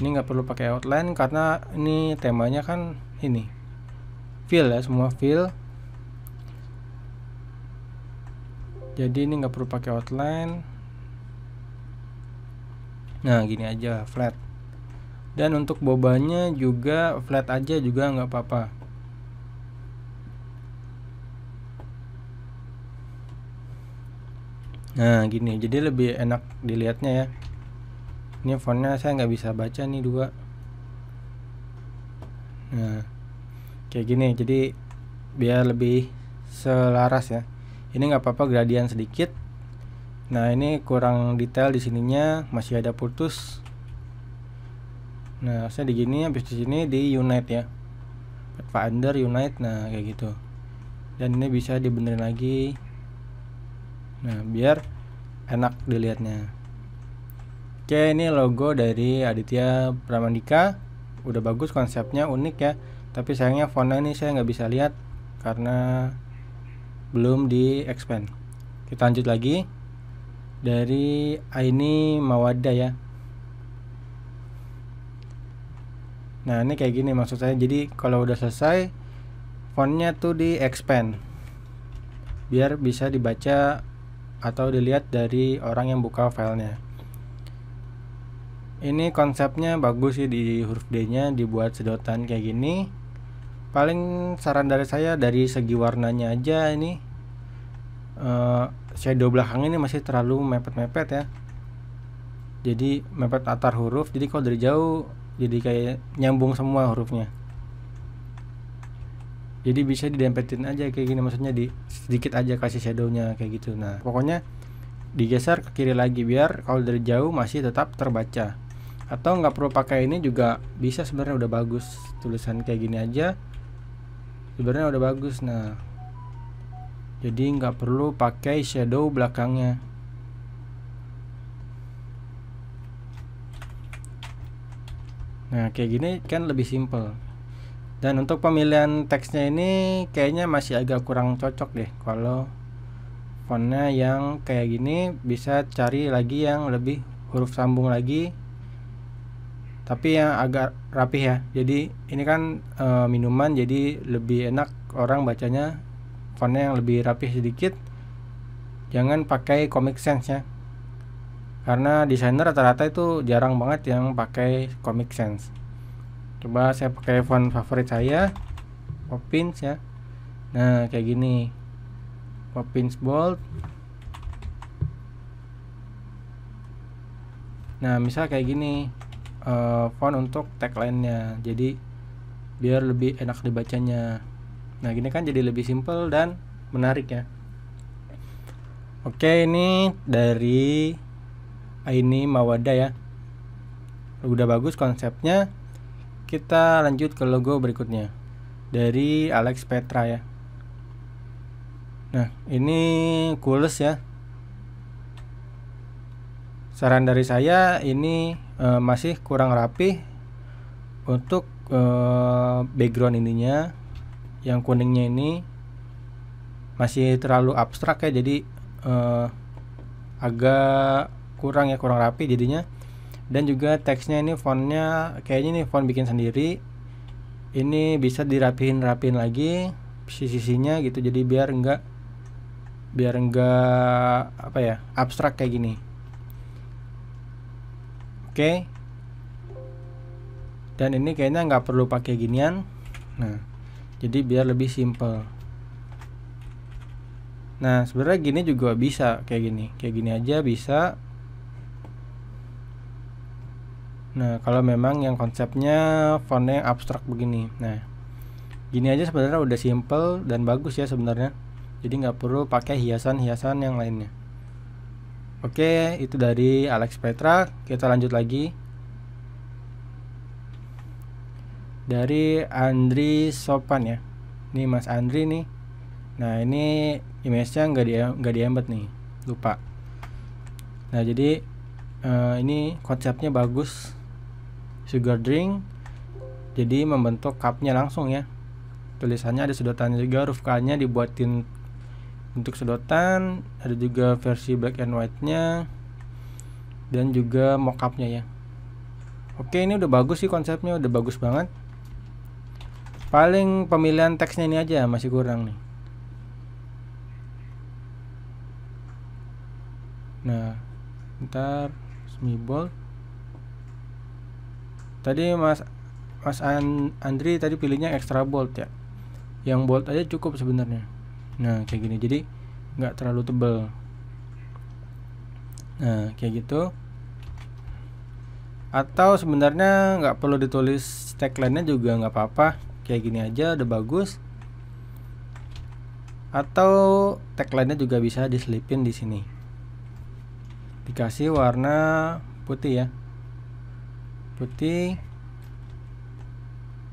ini nggak perlu pakai outline karena ini temanya kan ini fill ya semua fill jadi ini nggak perlu pakai outline nah gini aja flat dan untuk bobanya juga flat aja juga nggak apa-apa Nah gini jadi lebih enak dilihatnya ya Ini fontnya saya nggak bisa baca nih dua Nah kayak gini jadi biar lebih selaras ya Ini nggak apa-apa gradien sedikit Nah ini kurang detail di sininya masih ada putus Nah saya di gini habis di sini di unite ya Pathfinder unite nah kayak gitu dan ini bisa dibenerin lagi Nah, biar enak dilihatnya. Oke, ini logo dari Aditya Pramandika. Udah bagus konsepnya, unik ya. Tapi sayangnya fontnya ini saya nggak bisa lihat karena belum di expand. Kita lanjut lagi dari Aini Mawada ya. Nah ini kayak gini maksud saya. Jadi kalau udah selesai fontnya tuh di expand biar bisa dibaca atau dilihat dari orang yang buka filenya. Ini konsepnya bagus sih di huruf D-nya dibuat sedotan kayak gini. Paling saran dari saya dari segi warnanya aja ini uh, shadow belakang ini masih terlalu mepet-mepet ya. Jadi mepet atar huruf. Jadi kalau dari jauh jadi kayak nyambung semua hurufnya jadi bisa didempetin aja kayak gini maksudnya di sedikit aja kasih shadownya kayak gitu nah pokoknya digeser ke kiri lagi biar kalau dari jauh masih tetap terbaca atau nggak perlu pakai ini juga bisa sebenarnya udah bagus tulisan kayak gini aja sebenarnya udah bagus nah jadi nggak perlu pakai shadow belakangnya nah kayak gini kan lebih simple dan untuk pemilihan teksnya ini kayaknya masih agak kurang cocok deh kalau fontnya yang kayak gini bisa cari lagi yang lebih huruf sambung lagi tapi yang agak rapih ya jadi ini kan e, minuman jadi lebih enak orang bacanya fontnya yang lebih rapih sedikit jangan pakai comic sans ya karena desainer rata-rata itu jarang banget yang pakai comic sans coba saya pakai font favorit saya Poppins ya nah kayak gini Poppins bold nah misal kayak gini uh, font untuk tagline nya jadi biar lebih enak dibacanya nah gini kan jadi lebih simple dan menarik ya oke ini dari ini Mawada ya udah bagus konsepnya kita lanjut ke logo berikutnya dari Alex Petra ya. Nah, ini cooles ya. Saran dari saya ini e, masih kurang rapi untuk e, background ininya. Yang kuningnya ini masih terlalu abstrak ya, jadi e, agak kurang ya kurang rapi jadinya dan juga teksnya ini fontnya kayaknya nih font bikin sendiri ini bisa dirapihin rapihin lagi sisi-sisinya gitu jadi biar enggak biar enggak apa ya abstrak kayak gini oke okay. dan ini kayaknya nggak perlu pakai ginian nah jadi biar lebih simple nah sebenarnya gini juga bisa kayak gini kayak gini aja bisa Nah, kalau memang yang konsepnya fontnya yang abstrak begini. Nah, gini aja sebenarnya udah simple dan bagus ya sebenarnya. Jadi nggak perlu pakai hiasan-hiasan yang lainnya. Oke, itu dari Alex Petra. Kita lanjut lagi. Dari Andri Sopan ya. Ini Mas Andri nih. Nah, ini image-nya nggak di nggak diembed nih. Lupa. Nah, jadi uh, ini konsepnya bagus sugar drink jadi membentuk cupnya langsung ya tulisannya ada sedotannya juga huruf nya dibuatin untuk sedotan ada juga versi black and white nya dan juga mockupnya ya oke ini udah bagus sih konsepnya udah bagus banget paling pemilihan teksnya ini aja masih kurang nih nah ntar smibold tadi Mas Mas Andri tadi pilihnya extra bolt ya yang bolt aja cukup sebenarnya nah kayak gini jadi nggak terlalu tebel nah kayak gitu atau sebenarnya nggak perlu ditulis tagline-nya juga nggak apa-apa kayak gini aja udah bagus atau tagline-nya juga bisa diselipin di sini dikasih warna putih ya putih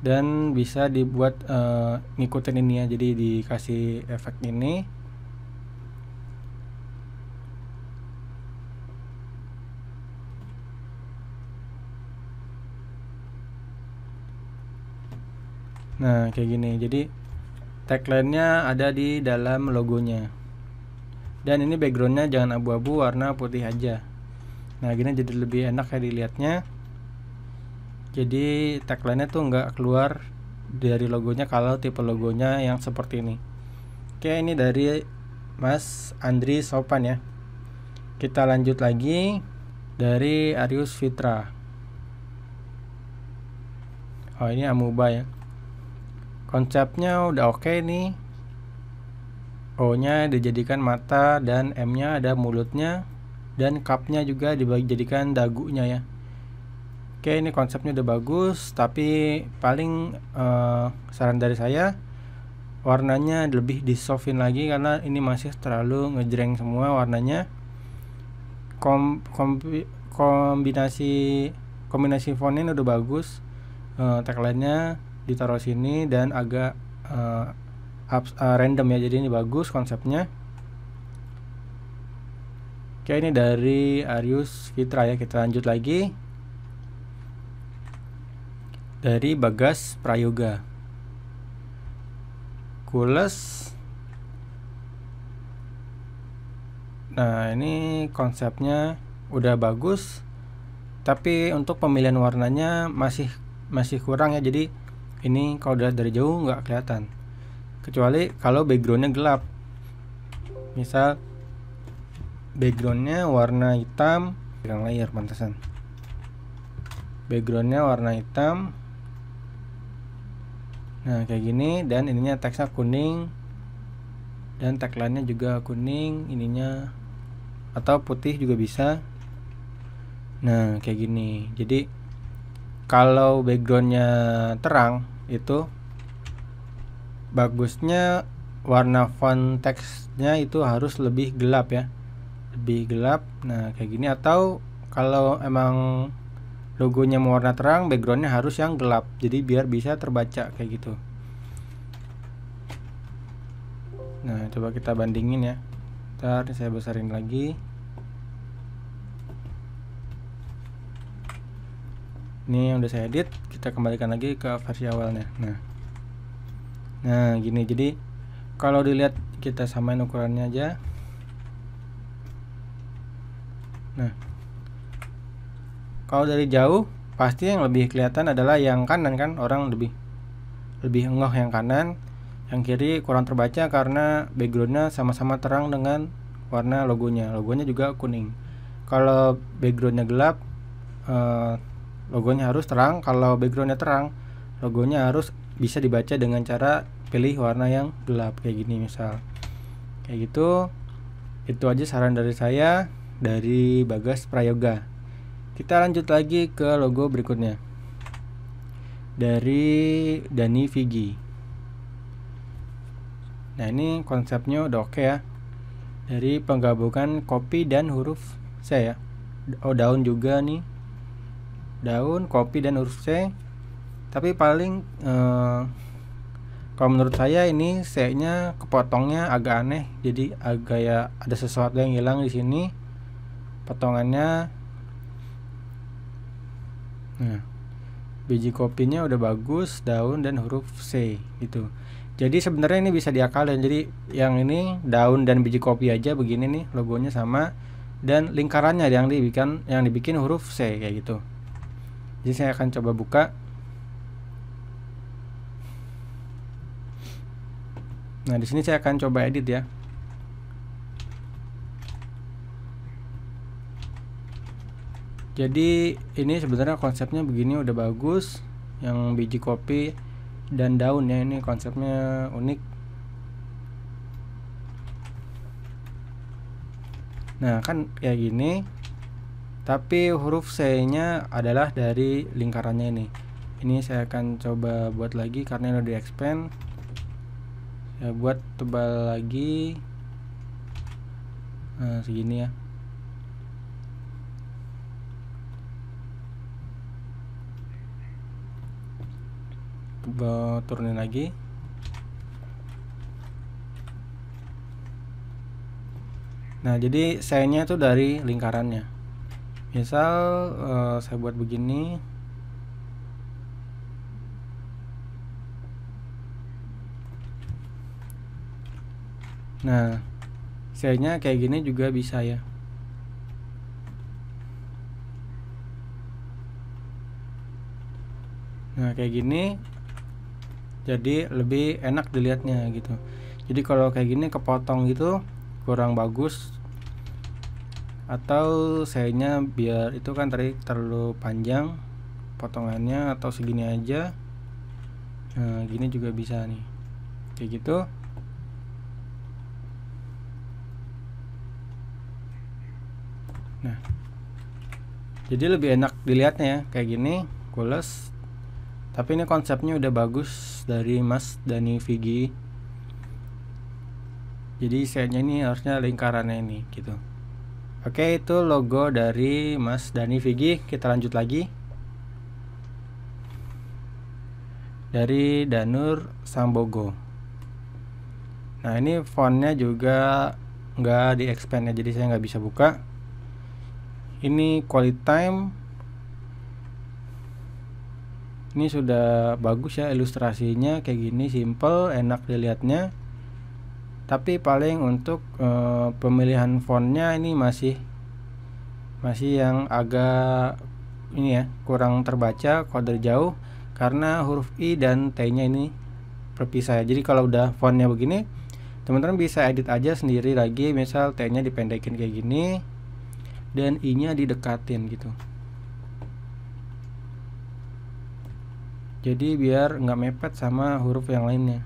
dan bisa dibuat uh, ngikutin ini ya jadi dikasih efek ini nah kayak gini jadi tagline-nya ada di dalam logonya dan ini backgroundnya jangan abu-abu warna putih aja nah gini jadi lebih enak ya dilihatnya jadi tagline-nya tuh nggak keluar dari logonya kalau tipe logonya yang seperti ini oke ini dari Mas Andri Sopan ya kita lanjut lagi dari Arius Fitra oh ini Amuba ya konsepnya udah oke okay nih O nya dijadikan mata dan M nya ada mulutnya dan Cup-nya juga jadikan dagunya ya oke okay, ini konsepnya udah bagus tapi paling uh, saran dari saya warnanya lebih di lagi karena ini masih terlalu ngejreng semua warnanya Kom kombi kombinasi kombinasi fontnya udah bagus uh, tagline-nya ditaruh sini dan agak uh, eh, up, uh, random ya jadi ini bagus konsepnya Oke ini dari Arius Fitra ya kita lanjut lagi dari Bagas Prayoga. Kules. Nah, ini konsepnya udah bagus tapi untuk pemilihan warnanya masih masih kurang ya jadi ini kalau dilihat dari jauh nggak kelihatan kecuali kalau backgroundnya gelap misal backgroundnya warna hitam yang layer pantesan backgroundnya warna hitam nah kayak gini dan ininya teksnya kuning dan tagline-nya juga kuning ininya atau putih juga bisa nah kayak gini jadi kalau backgroundnya terang itu bagusnya warna font teksnya itu harus lebih gelap ya lebih gelap nah kayak gini atau kalau emang logonya mau warna terang backgroundnya harus yang gelap jadi biar bisa terbaca kayak gitu nah coba kita bandingin ya ntar saya besarin lagi ini yang udah saya edit kita kembalikan lagi ke versi awalnya nah nah gini jadi kalau dilihat kita samain ukurannya aja nah kalau dari jauh pasti yang lebih kelihatan adalah yang kanan kan orang lebih lebih ngoh yang kanan, yang kiri kurang terbaca karena backgroundnya sama-sama terang dengan warna logonya. Logonya juga kuning. Kalau backgroundnya gelap, eh, logonya harus terang. Kalau backgroundnya terang, logonya harus bisa dibaca dengan cara pilih warna yang gelap kayak gini misal. Kayak gitu. Itu aja saran dari saya dari Bagas Prayoga. Kita lanjut lagi ke logo berikutnya. Dari Dani Vigi. Nah, ini konsepnya udah oke okay ya. Dari penggabungan kopi dan huruf C ya. Oh, daun juga nih. Daun, kopi dan huruf C. Tapi paling eh, kalau menurut saya ini C-nya kepotongnya agak aneh. Jadi agak ya ada sesuatu yang hilang di sini. Potongannya Nah, biji kopinya udah bagus, daun dan huruf C gitu. Jadi sebenarnya ini bisa diakalin. Jadi yang ini daun dan biji kopi aja begini nih logonya sama dan lingkarannya yang dibikin yang dibikin huruf C kayak gitu. Jadi saya akan coba buka. Nah, di sini saya akan coba edit ya. jadi ini sebenarnya konsepnya begini udah bagus yang biji kopi dan daun ya ini konsepnya unik nah kan kayak gini tapi huruf C nya adalah dari lingkarannya ini ini saya akan coba buat lagi karena ini udah di expand saya buat tebal lagi nah, segini ya turunin lagi nah jadi sayanya itu dari lingkarannya misal uh, saya buat begini nah sayanya kayak gini juga bisa ya Nah kayak gini jadi lebih enak dilihatnya gitu jadi kalau kayak gini kepotong gitu kurang bagus atau sayanya biar itu kan tadi terlalu panjang potongannya atau segini aja nah gini juga bisa nih kayak gitu nah jadi lebih enak dilihatnya ya. kayak gini goles tapi ini konsepnya udah bagus dari Mas Dani Vigi jadi sayapnya ini harusnya lingkarannya ini gitu oke itu logo dari Mas Dani Vigi kita lanjut lagi dari Danur Sambogo nah ini fontnya juga nggak di expand ya jadi saya nggak bisa buka ini quality time ini sudah bagus ya ilustrasinya kayak gini simple enak dilihatnya tapi paling untuk e, pemilihan fontnya ini masih masih yang agak ini ya kurang terbaca kode jauh karena huruf i dan t nya ini berpisah jadi kalau udah fontnya begini teman-teman bisa edit aja sendiri lagi misal t nya dipendekin kayak gini dan i nya didekatin gitu jadi biar nggak mepet sama huruf yang lainnya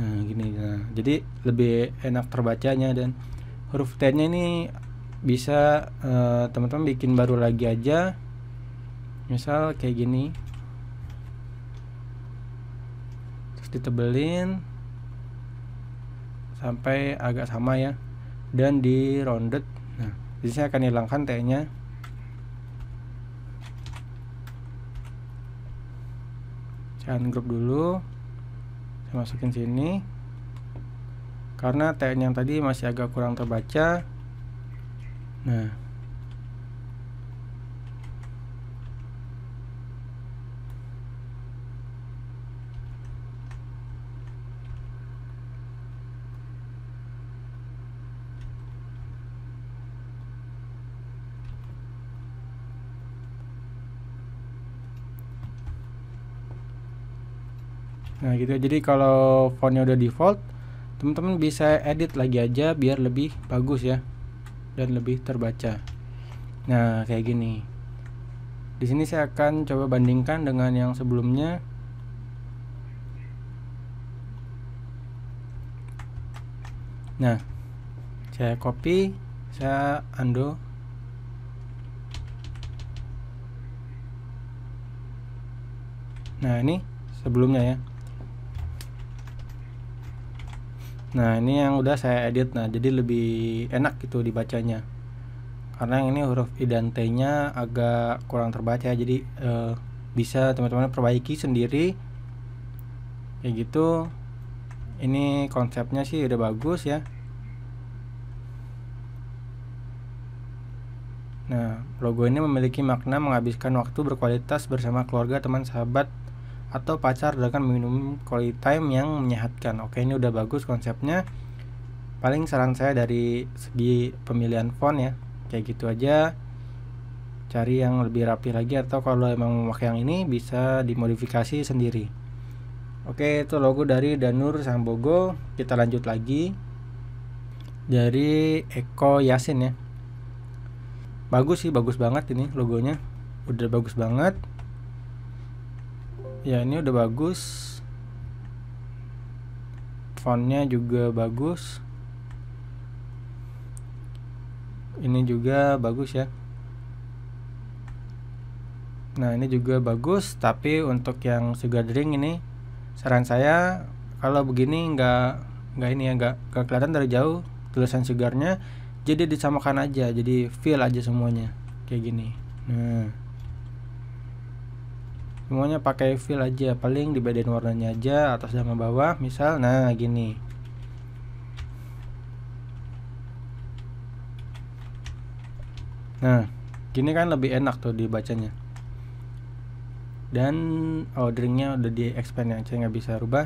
nah gini nah jadi lebih enak terbacanya dan huruf T nya ini bisa eh, teman-teman uh, bikin baru lagi aja misal kayak gini terus ditebelin sampai agak sama ya dan nah, di rounded nah jadi saya akan hilangkan T nya create group dulu saya masukin sini karena tag yang tadi masih agak kurang terbaca nah Nah gitu jadi kalau fontnya udah default teman-teman bisa edit lagi aja biar lebih bagus ya dan lebih terbaca. Nah kayak gini. Di sini saya akan coba bandingkan dengan yang sebelumnya. Nah, saya copy, saya undo. Nah, ini sebelumnya ya. nah ini yang udah saya edit nah jadi lebih enak gitu dibacanya karena yang ini huruf i dan t nya agak kurang terbaca jadi uh, bisa teman-teman perbaiki sendiri kayak gitu ini konsepnya sih udah bagus ya Nah, logo ini memiliki makna menghabiskan waktu berkualitas bersama keluarga, teman, sahabat, atau pacar dengan minum quality time yang menyehatkan. Oke, ini udah bagus konsepnya. Paling saran saya dari segi pemilihan font ya, kayak gitu aja. Cari yang lebih rapi lagi atau kalau emang memakai yang ini bisa dimodifikasi sendiri. Oke, itu logo dari Danur Sambogo. Kita lanjut lagi dari Eko Yasin ya. Bagus sih, bagus banget ini logonya. Udah bagus banget ya ini udah bagus fontnya juga bagus ini juga bagus ya nah ini juga bagus tapi untuk yang drink ini saran saya kalau begini nggak nggak ini ya nggak, nggak kelihatan dari jauh tulisan segarnya jadi disamakan aja jadi feel aja semuanya kayak gini nah semuanya pakai fill aja paling dibedain warnanya aja atas dan bawah misal nah gini nah gini kan lebih enak tuh dibacanya dan orderingnya udah di expand yang saya nggak bisa rubah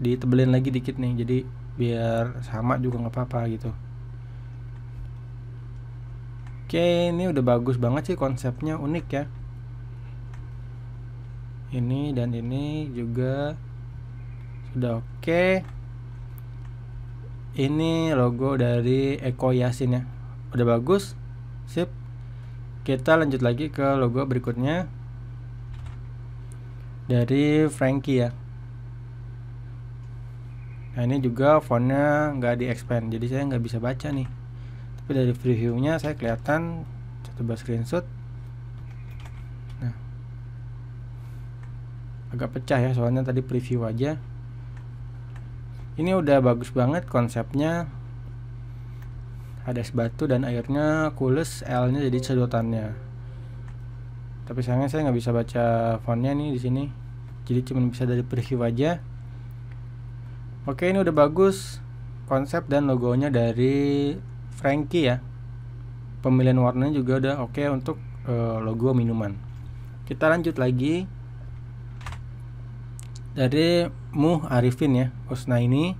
ditebelin lagi dikit nih jadi biar sama juga nggak apa-apa gitu oke ini udah bagus banget sih konsepnya unik ya ini dan ini juga sudah oke okay. ini logo dari Eko Yasin ya udah bagus sip kita lanjut lagi ke logo berikutnya dari Frankie ya nah ini juga fontnya nggak di expand jadi saya nggak bisa baca nih tapi dari previewnya saya kelihatan coba screenshot nah agak pecah ya soalnya tadi preview aja ini udah bagus banget konsepnya ada es batu dan airnya kules L nya jadi sedotannya tapi sayangnya saya nggak bisa baca fontnya nih di sini jadi cuma bisa dari preview aja oke ini udah bagus konsep dan logonya dari Frankie ya pemilihan warnanya juga udah oke okay untuk eh, logo minuman kita lanjut lagi dari Muh Arifin ya Husna ini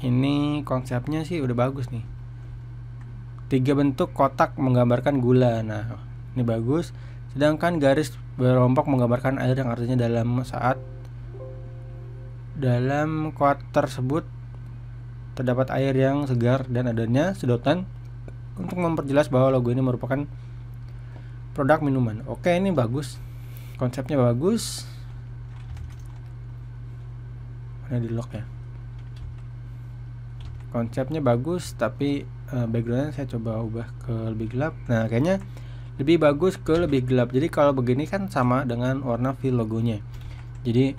ini konsepnya sih udah bagus nih tiga bentuk kotak menggambarkan gula nah ini bagus sedangkan garis berompok menggambarkan air yang artinya dalam saat dalam kotak tersebut terdapat air yang segar dan adanya sedotan untuk memperjelas bahwa logo ini merupakan produk minuman oke ini bagus konsepnya bagus mana di lock ya konsepnya bagus tapi uh, backgroundnya saya coba ubah ke lebih gelap nah kayaknya lebih bagus ke lebih gelap jadi kalau begini kan sama dengan warna fill logonya jadi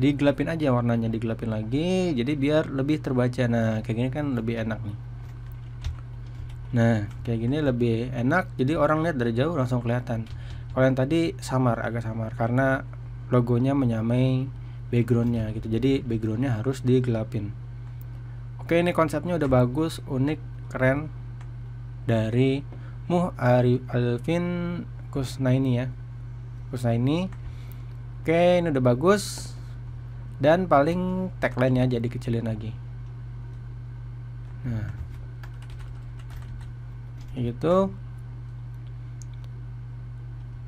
digelapin aja warnanya digelapin lagi jadi biar lebih terbaca nah kayak gini kan lebih enak nih Nah, kayak gini lebih enak. Jadi orang lihat dari jauh langsung kelihatan kalau yang tadi samar agak samar karena logonya menyamai backgroundnya gitu jadi backgroundnya harus digelapin oke ini konsepnya udah bagus unik keren dari Muh Alvin Kusna ini ya Kusna ini. oke ini udah bagus dan paling tagline nya jadi kecilin lagi nah gitu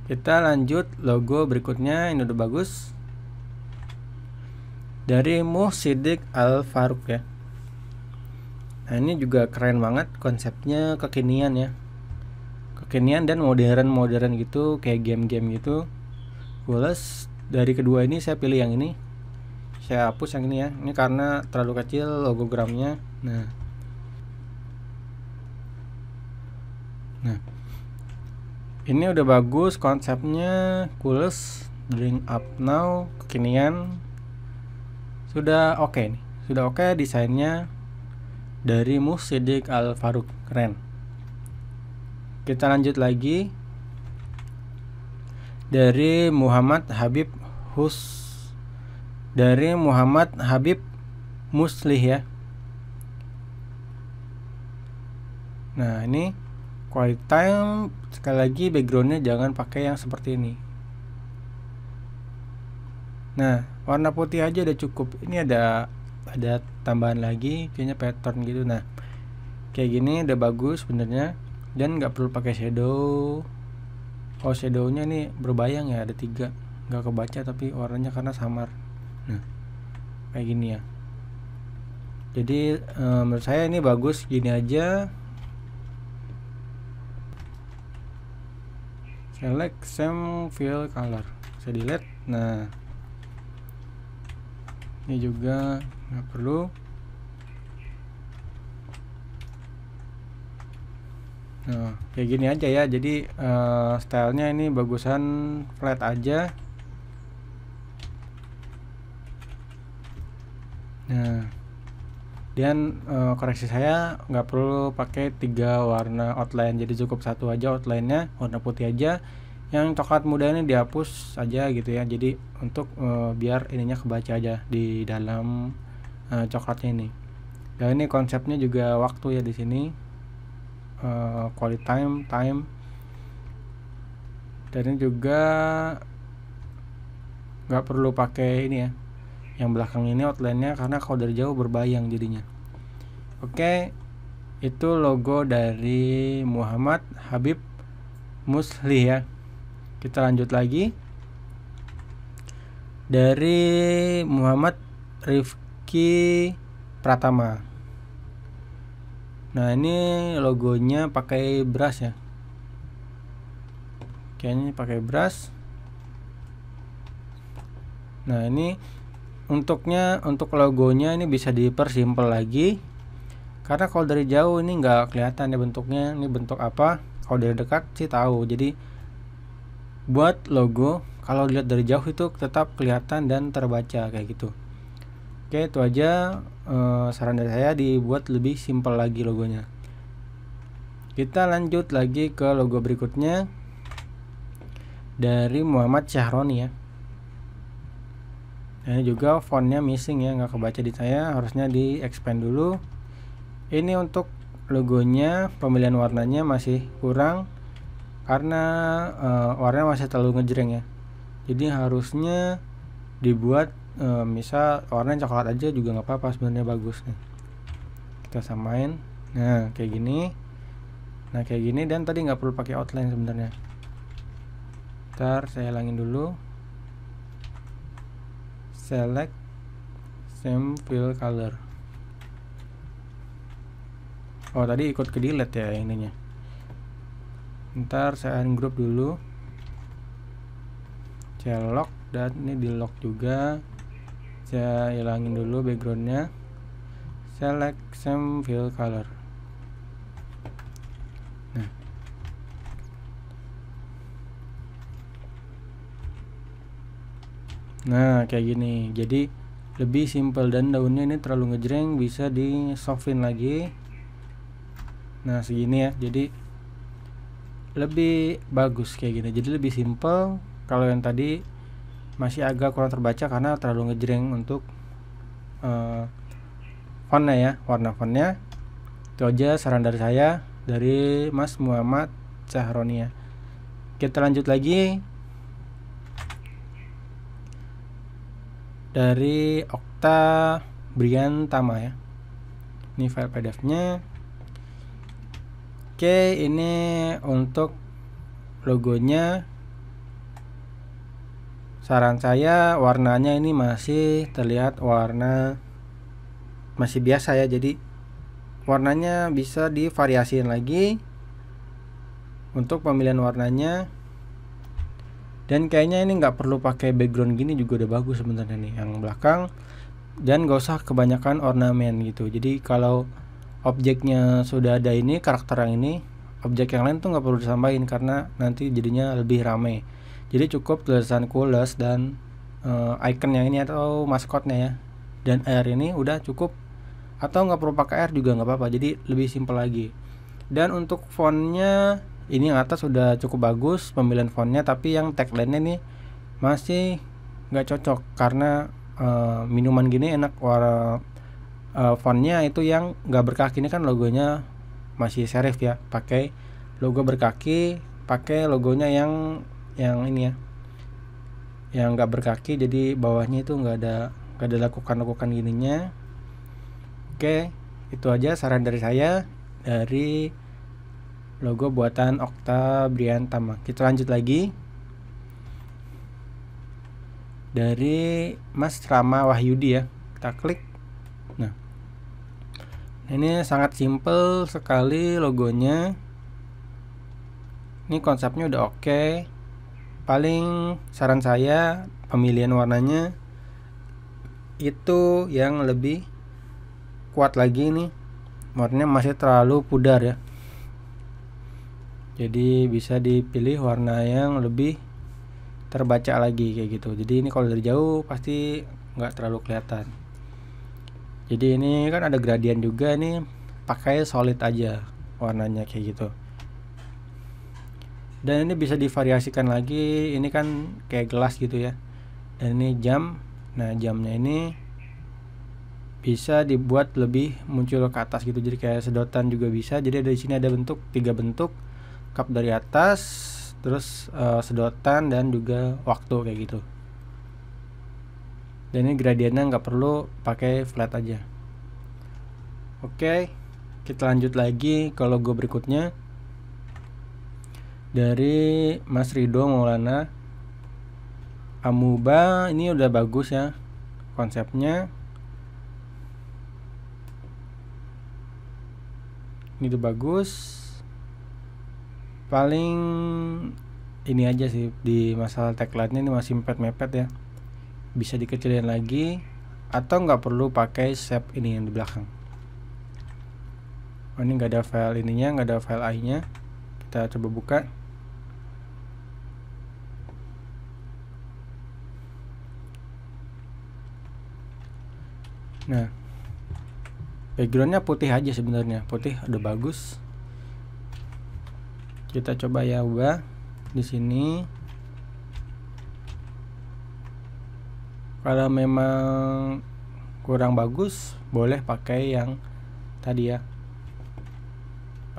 kita lanjut logo berikutnya ini udah bagus dari Muhsidik Al Faruk ya nah ini juga keren banget konsepnya kekinian ya kekinian dan modern modern gitu kayak game-game gitu bolas dari kedua ini saya pilih yang ini saya hapus yang ini ya ini karena terlalu kecil logogramnya nah nah ini udah bagus konsepnya cools drink up now kekinian sudah oke okay nih sudah oke okay desainnya dari Musidik Al Faruk keren kita lanjut lagi dari Muhammad Habib Hus dari Muhammad Habib Muslih ya. Nah, ini quality time sekali lagi backgroundnya jangan pakai yang seperti ini. Nah warna putih aja udah cukup. Ini ada ada tambahan lagi kayaknya pattern gitu. Nah kayak gini udah bagus sebenarnya dan nggak perlu pakai shadow. Oh shadownya nih berbayang ya ada tiga nggak kebaca tapi warnanya karena samar. Nah kayak gini ya jadi eh, menurut saya ini bagus gini aja select same fill color saya delete nah ini juga nggak perlu nah kayak gini aja ya jadi uh, stylenya ini bagusan flat aja nah dan uh, eh, koreksi saya nggak perlu pakai tiga warna outline jadi cukup satu aja outline nya warna putih aja yang coklat muda ini dihapus aja gitu ya jadi untuk uh, biar ininya kebaca aja di dalam uh, coklatnya ini dan ini konsepnya juga waktu ya di sini uh, quality time time dan ini juga nggak perlu pakai ini ya yang belakang ini outline-nya karena kalau dari jauh berbayang jadinya oke okay, itu logo dari Muhammad Habib Musli ya kita lanjut lagi dari Muhammad Rifki Pratama nah ini logonya pakai brush ya kayaknya pakai brush nah ini untuknya untuk logonya ini bisa dipersimpel lagi karena kalau dari jauh ini nggak kelihatan ya bentuknya ini bentuk apa kalau dari dekat sih tahu jadi buat logo kalau dilihat dari jauh itu tetap kelihatan dan terbaca kayak gitu oke itu aja e, saran dari saya dibuat lebih simpel lagi logonya kita lanjut lagi ke logo berikutnya dari Muhammad Syahroni ya ini juga fontnya missing ya nggak kebaca di saya harusnya di expand dulu ini untuk logonya pemilihan warnanya masih kurang karena uh, eh, warnanya masih terlalu ngejreng ya jadi harusnya dibuat uh, misal warna coklat aja juga nggak apa-apa sebenarnya bagus nih kita samain nah kayak gini nah kayak gini dan tadi nggak perlu pakai outline sebenarnya ntar saya hilangin dulu select same fill color oh tadi ikut ke delete ya ininya ntar saya ungroup dulu saya dan ini di lock juga saya hilangin dulu backgroundnya select same fill color Nah, kayak gini. Jadi lebih simpel dan daunnya ini terlalu ngejreng bisa di softin lagi. Nah, segini ya. Jadi lebih bagus kayak gini. Jadi lebih simpel. Kalau yang tadi masih agak kurang terbaca karena terlalu ngejreng untuk uh, fontnya ya, warna fontnya. Itu aja saran dari saya dari Mas Muhammad Cahronia. Kita lanjut lagi dari Okta Brian Tama ya ini file PDF-nya oke ini untuk logonya saran saya warnanya ini masih terlihat warna masih biasa ya jadi warnanya bisa divariasiin lagi untuk pemilihan warnanya dan kayaknya ini nggak perlu pakai background gini juga udah bagus sebenarnya nih yang belakang dan gak usah kebanyakan ornamen gitu jadi kalau objeknya sudah ada ini karakter yang ini objek yang lain tuh nggak perlu disampaikan karena nanti jadinya lebih rame jadi cukup tulisan coolers dan uh, icon yang ini atau maskotnya ya dan air ini udah cukup atau nggak perlu pakai air juga nggak apa-apa jadi lebih simple lagi dan untuk fontnya ini yang atas sudah cukup bagus pemilihan fontnya tapi yang tagline-nya nih masih nggak cocok karena uh, minuman gini enak warna uh, eh, fontnya itu yang nggak berkaki ini kan logonya masih serif ya pakai logo berkaki pakai logonya yang yang ini ya yang nggak berkaki jadi bawahnya itu nggak ada nggak ada lakukan-lakukan gininya oke itu aja saran dari saya dari logo buatan Okta Briantama. Kita lanjut lagi. Dari Mas Rama Wahyudi ya. Kita klik. Nah. Ini sangat simple sekali logonya. Ini konsepnya udah oke. Okay. Paling saran saya pemilihan warnanya itu yang lebih kuat lagi nih. Warnanya masih terlalu pudar ya jadi bisa dipilih warna yang lebih terbaca lagi kayak gitu jadi ini kalau dari jauh pasti nggak terlalu kelihatan jadi ini kan ada gradien juga ini pakai solid aja warnanya kayak gitu dan ini bisa divariasikan lagi ini kan kayak gelas gitu ya dan ini jam nah jamnya ini bisa dibuat lebih muncul ke atas gitu jadi kayak sedotan juga bisa jadi dari sini ada bentuk tiga bentuk cup dari atas terus uh, sedotan dan juga waktu kayak gitu dan ini gradiennya nggak perlu pakai flat aja oke okay, kita lanjut lagi ke logo berikutnya dari Mas Rido Maulana Amuba ini udah bagus ya konsepnya ini udah bagus paling ini aja sih di masalah tagline ini masih mepet-mepet ya bisa dikecilin lagi atau nggak perlu pakai shape ini yang di belakang oh, ini nggak ada file ininya nggak ada file i nya kita coba buka nah backgroundnya putih aja sebenarnya putih udah bagus kita coba ya ubah di sini kalau memang kurang bagus boleh pakai yang tadi ya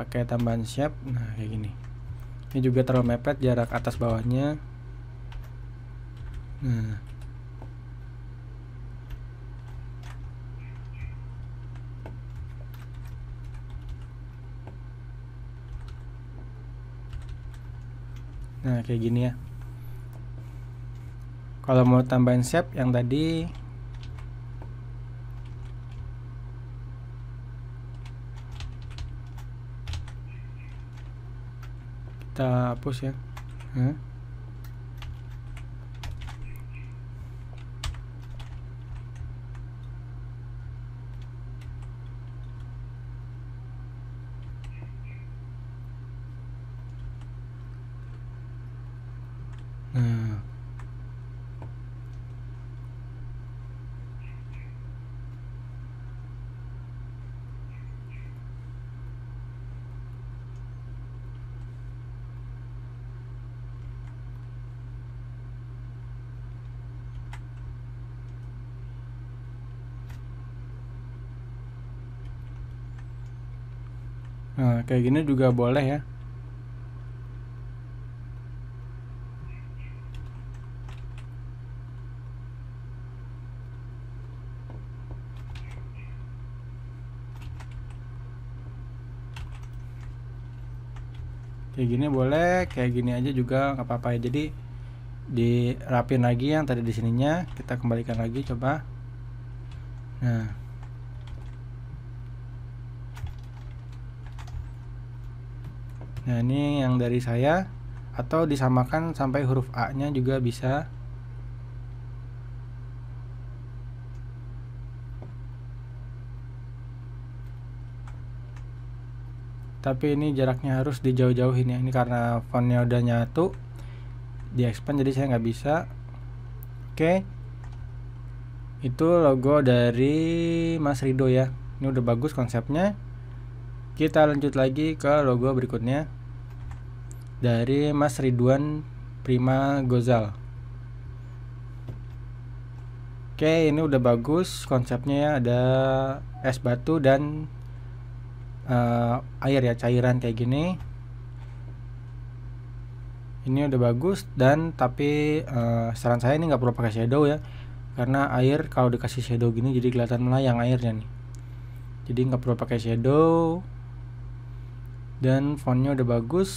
pakai tambahan shape nah kayak gini ini juga terlalu mepet jarak atas bawahnya nah nah kayak gini ya kalau mau tambahin shape yang tadi kita hapus ya kayak gini juga boleh ya kayak gini boleh kayak gini aja juga nggak apa-apa ya jadi dirapin lagi yang tadi di sininya kita kembalikan lagi coba nah Nah, ini yang dari saya atau disamakan sampai huruf A-nya juga bisa. Tapi ini jaraknya harus dijauh-jauhin ya. Ini karena fontnya udah nyatu di expand jadi saya nggak bisa. Oke. Itu logo dari Mas Rido ya. Ini udah bagus konsepnya. Kita lanjut lagi ke logo berikutnya dari Mas Ridwan Prima Gozal. Oke, ini udah bagus konsepnya ya, ada es batu dan uh, air ya, cairan kayak gini. Ini udah bagus dan tapi uh, saran saya ini nggak perlu pakai shadow ya, karena air kalau dikasih shadow gini jadi kelihatan melayang airnya nih. Jadi nggak perlu pakai shadow dan fontnya udah bagus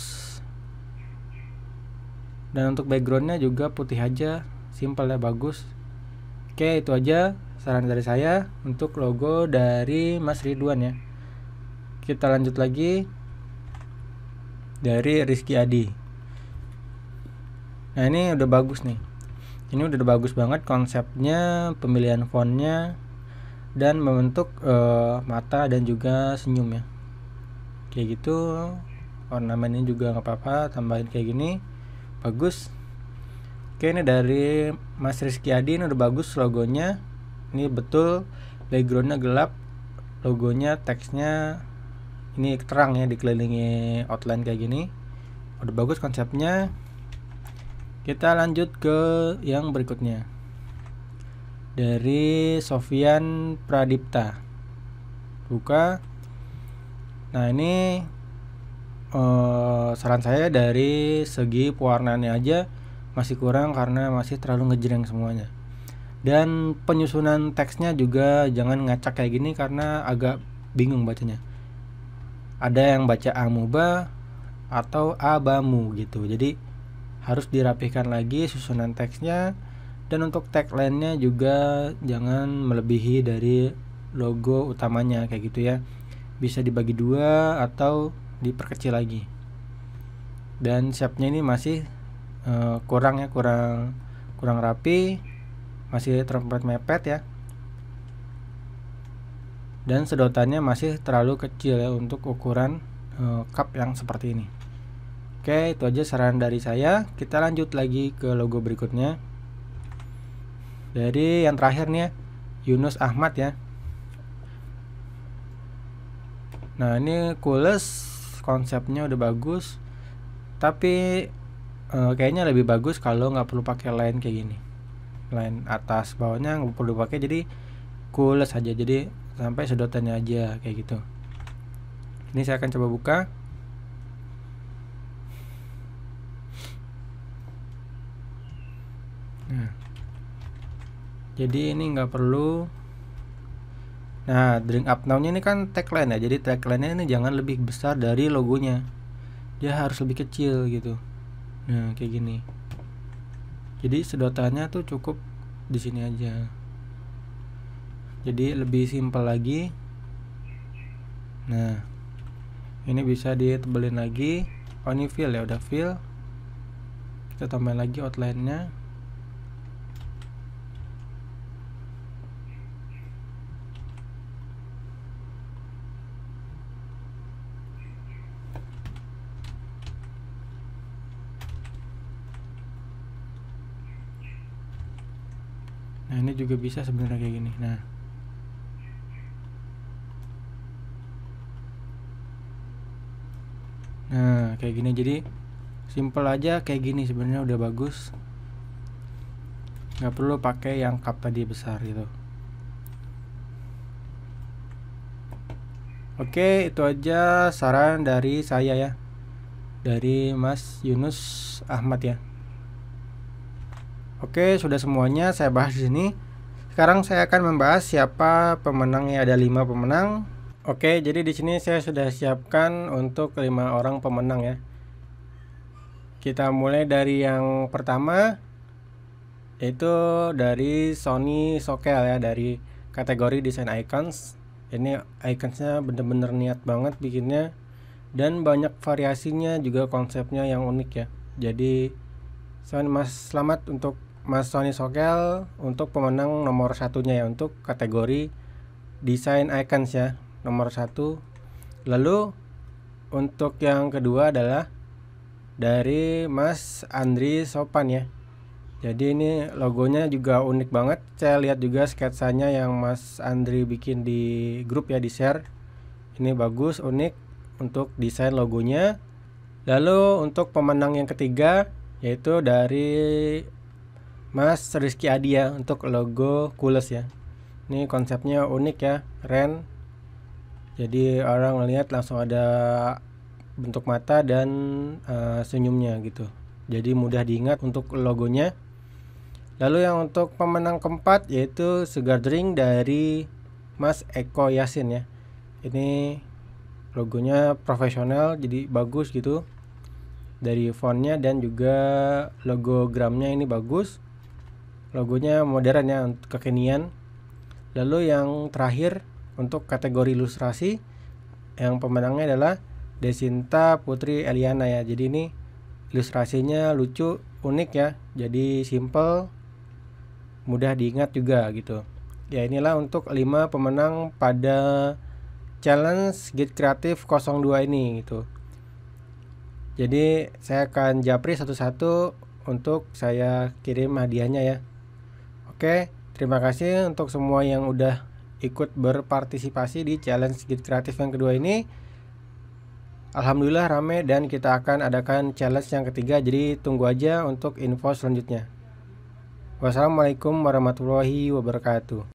dan untuk backgroundnya juga putih aja simple ya bagus oke itu aja saran dari saya untuk logo dari Mas Ridwan ya kita lanjut lagi dari Rizky Adi nah ini udah bagus nih ini udah bagus banget konsepnya pemilihan fontnya dan membentuk uh, mata dan juga senyum ya kayak gitu ornamennya juga nggak apa-apa tambahin kayak gini bagus oke ini dari Mas Rizky Adi ini udah bagus logonya ini betul backgroundnya gelap logonya teksnya ini terang ya dikelilingi outline kayak gini udah bagus konsepnya kita lanjut ke yang berikutnya dari Sofian Pradipta buka nah ini Eh, saran saya dari segi pewarnaannya aja masih kurang karena masih terlalu ngejreng semuanya. Dan penyusunan teksnya juga jangan ngacak kayak gini karena agak bingung bacanya. Ada yang baca amuba atau abamu gitu. Jadi harus dirapihkan lagi susunan teksnya dan untuk tagline-nya juga jangan melebihi dari logo utamanya kayak gitu ya. Bisa dibagi dua atau diperkecil lagi dan siapnya ini masih uh, kurang ya kurang kurang rapi masih terempat mepet ya dan sedotannya masih terlalu kecil ya untuk ukuran uh, cup yang seperti ini oke itu aja saran dari saya kita lanjut lagi ke logo berikutnya dari yang terakhir nih ya Yunus Ahmad ya nah ini Kules konsepnya udah bagus tapi uh, kayaknya lebih bagus kalau nggak perlu pakai line kayak gini line atas bawahnya nggak perlu pakai jadi cool saja, jadi sampai sedotannya aja kayak gitu ini saya akan coba buka nah. jadi ini nggak perlu Nah, drink up now-nya ini kan tagline ya. Jadi tagline-nya ini jangan lebih besar dari logonya. Dia harus lebih kecil gitu. Nah, kayak gini. Jadi sedotannya tuh cukup di sini aja. Jadi lebih simpel lagi. Nah, ini bisa ditebelin lagi. Oh, ini fill ya, udah fill. Kita tambahin lagi outline-nya. nah ini juga bisa sebenarnya kayak gini nah nah kayak gini jadi simple aja kayak gini sebenarnya udah bagus nggak perlu pakai yang cup tadi besar gitu Oke, itu aja saran dari saya ya. Dari Mas Yunus Ahmad ya. Oke, sudah semuanya saya bahas di sini. Sekarang saya akan membahas siapa pemenangnya ada lima pemenang. Oke, jadi di sini saya sudah siapkan untuk lima orang pemenang ya. Kita mulai dari yang pertama yaitu dari Sony Sokel ya dari kategori desain icons. Ini iconsnya bener-bener niat banget bikinnya dan banyak variasinya juga konsepnya yang unik ya. Jadi saya Mas selamat untuk Mas Sony Sogel untuk pemenang nomor satunya ya untuk kategori desain icons ya nomor satu lalu untuk yang kedua adalah dari Mas Andri Sopan ya jadi ini logonya juga unik banget saya lihat juga sketsanya yang Mas Andri bikin di grup ya di share ini bagus unik untuk desain logonya lalu untuk pemenang yang ketiga yaitu dari Mas Rizky Adi ya untuk logo Kules ya. Ini konsepnya unik ya, keren. Jadi orang melihat langsung ada bentuk mata dan uh, senyumnya gitu. Jadi mudah diingat untuk logonya. Lalu yang untuk pemenang keempat yaitu Sugar Drink dari Mas Eko Yasin ya. Ini logonya profesional jadi bagus gitu dari fontnya dan juga logogramnya ini bagus logonya modern ya untuk kekinian lalu yang terakhir untuk kategori ilustrasi yang pemenangnya adalah Desinta Putri Eliana ya jadi ini ilustrasinya lucu unik ya jadi simple mudah diingat juga gitu ya inilah untuk 5 pemenang pada challenge Git Kreatif 02 ini gitu jadi saya akan japri satu-satu untuk saya kirim hadiahnya ya Oke, terima kasih untuk semua yang udah ikut berpartisipasi di challenge git kreatif yang kedua ini. Alhamdulillah rame dan kita akan adakan challenge yang ketiga jadi tunggu aja untuk info selanjutnya. Wassalamualaikum warahmatullahi wabarakatuh.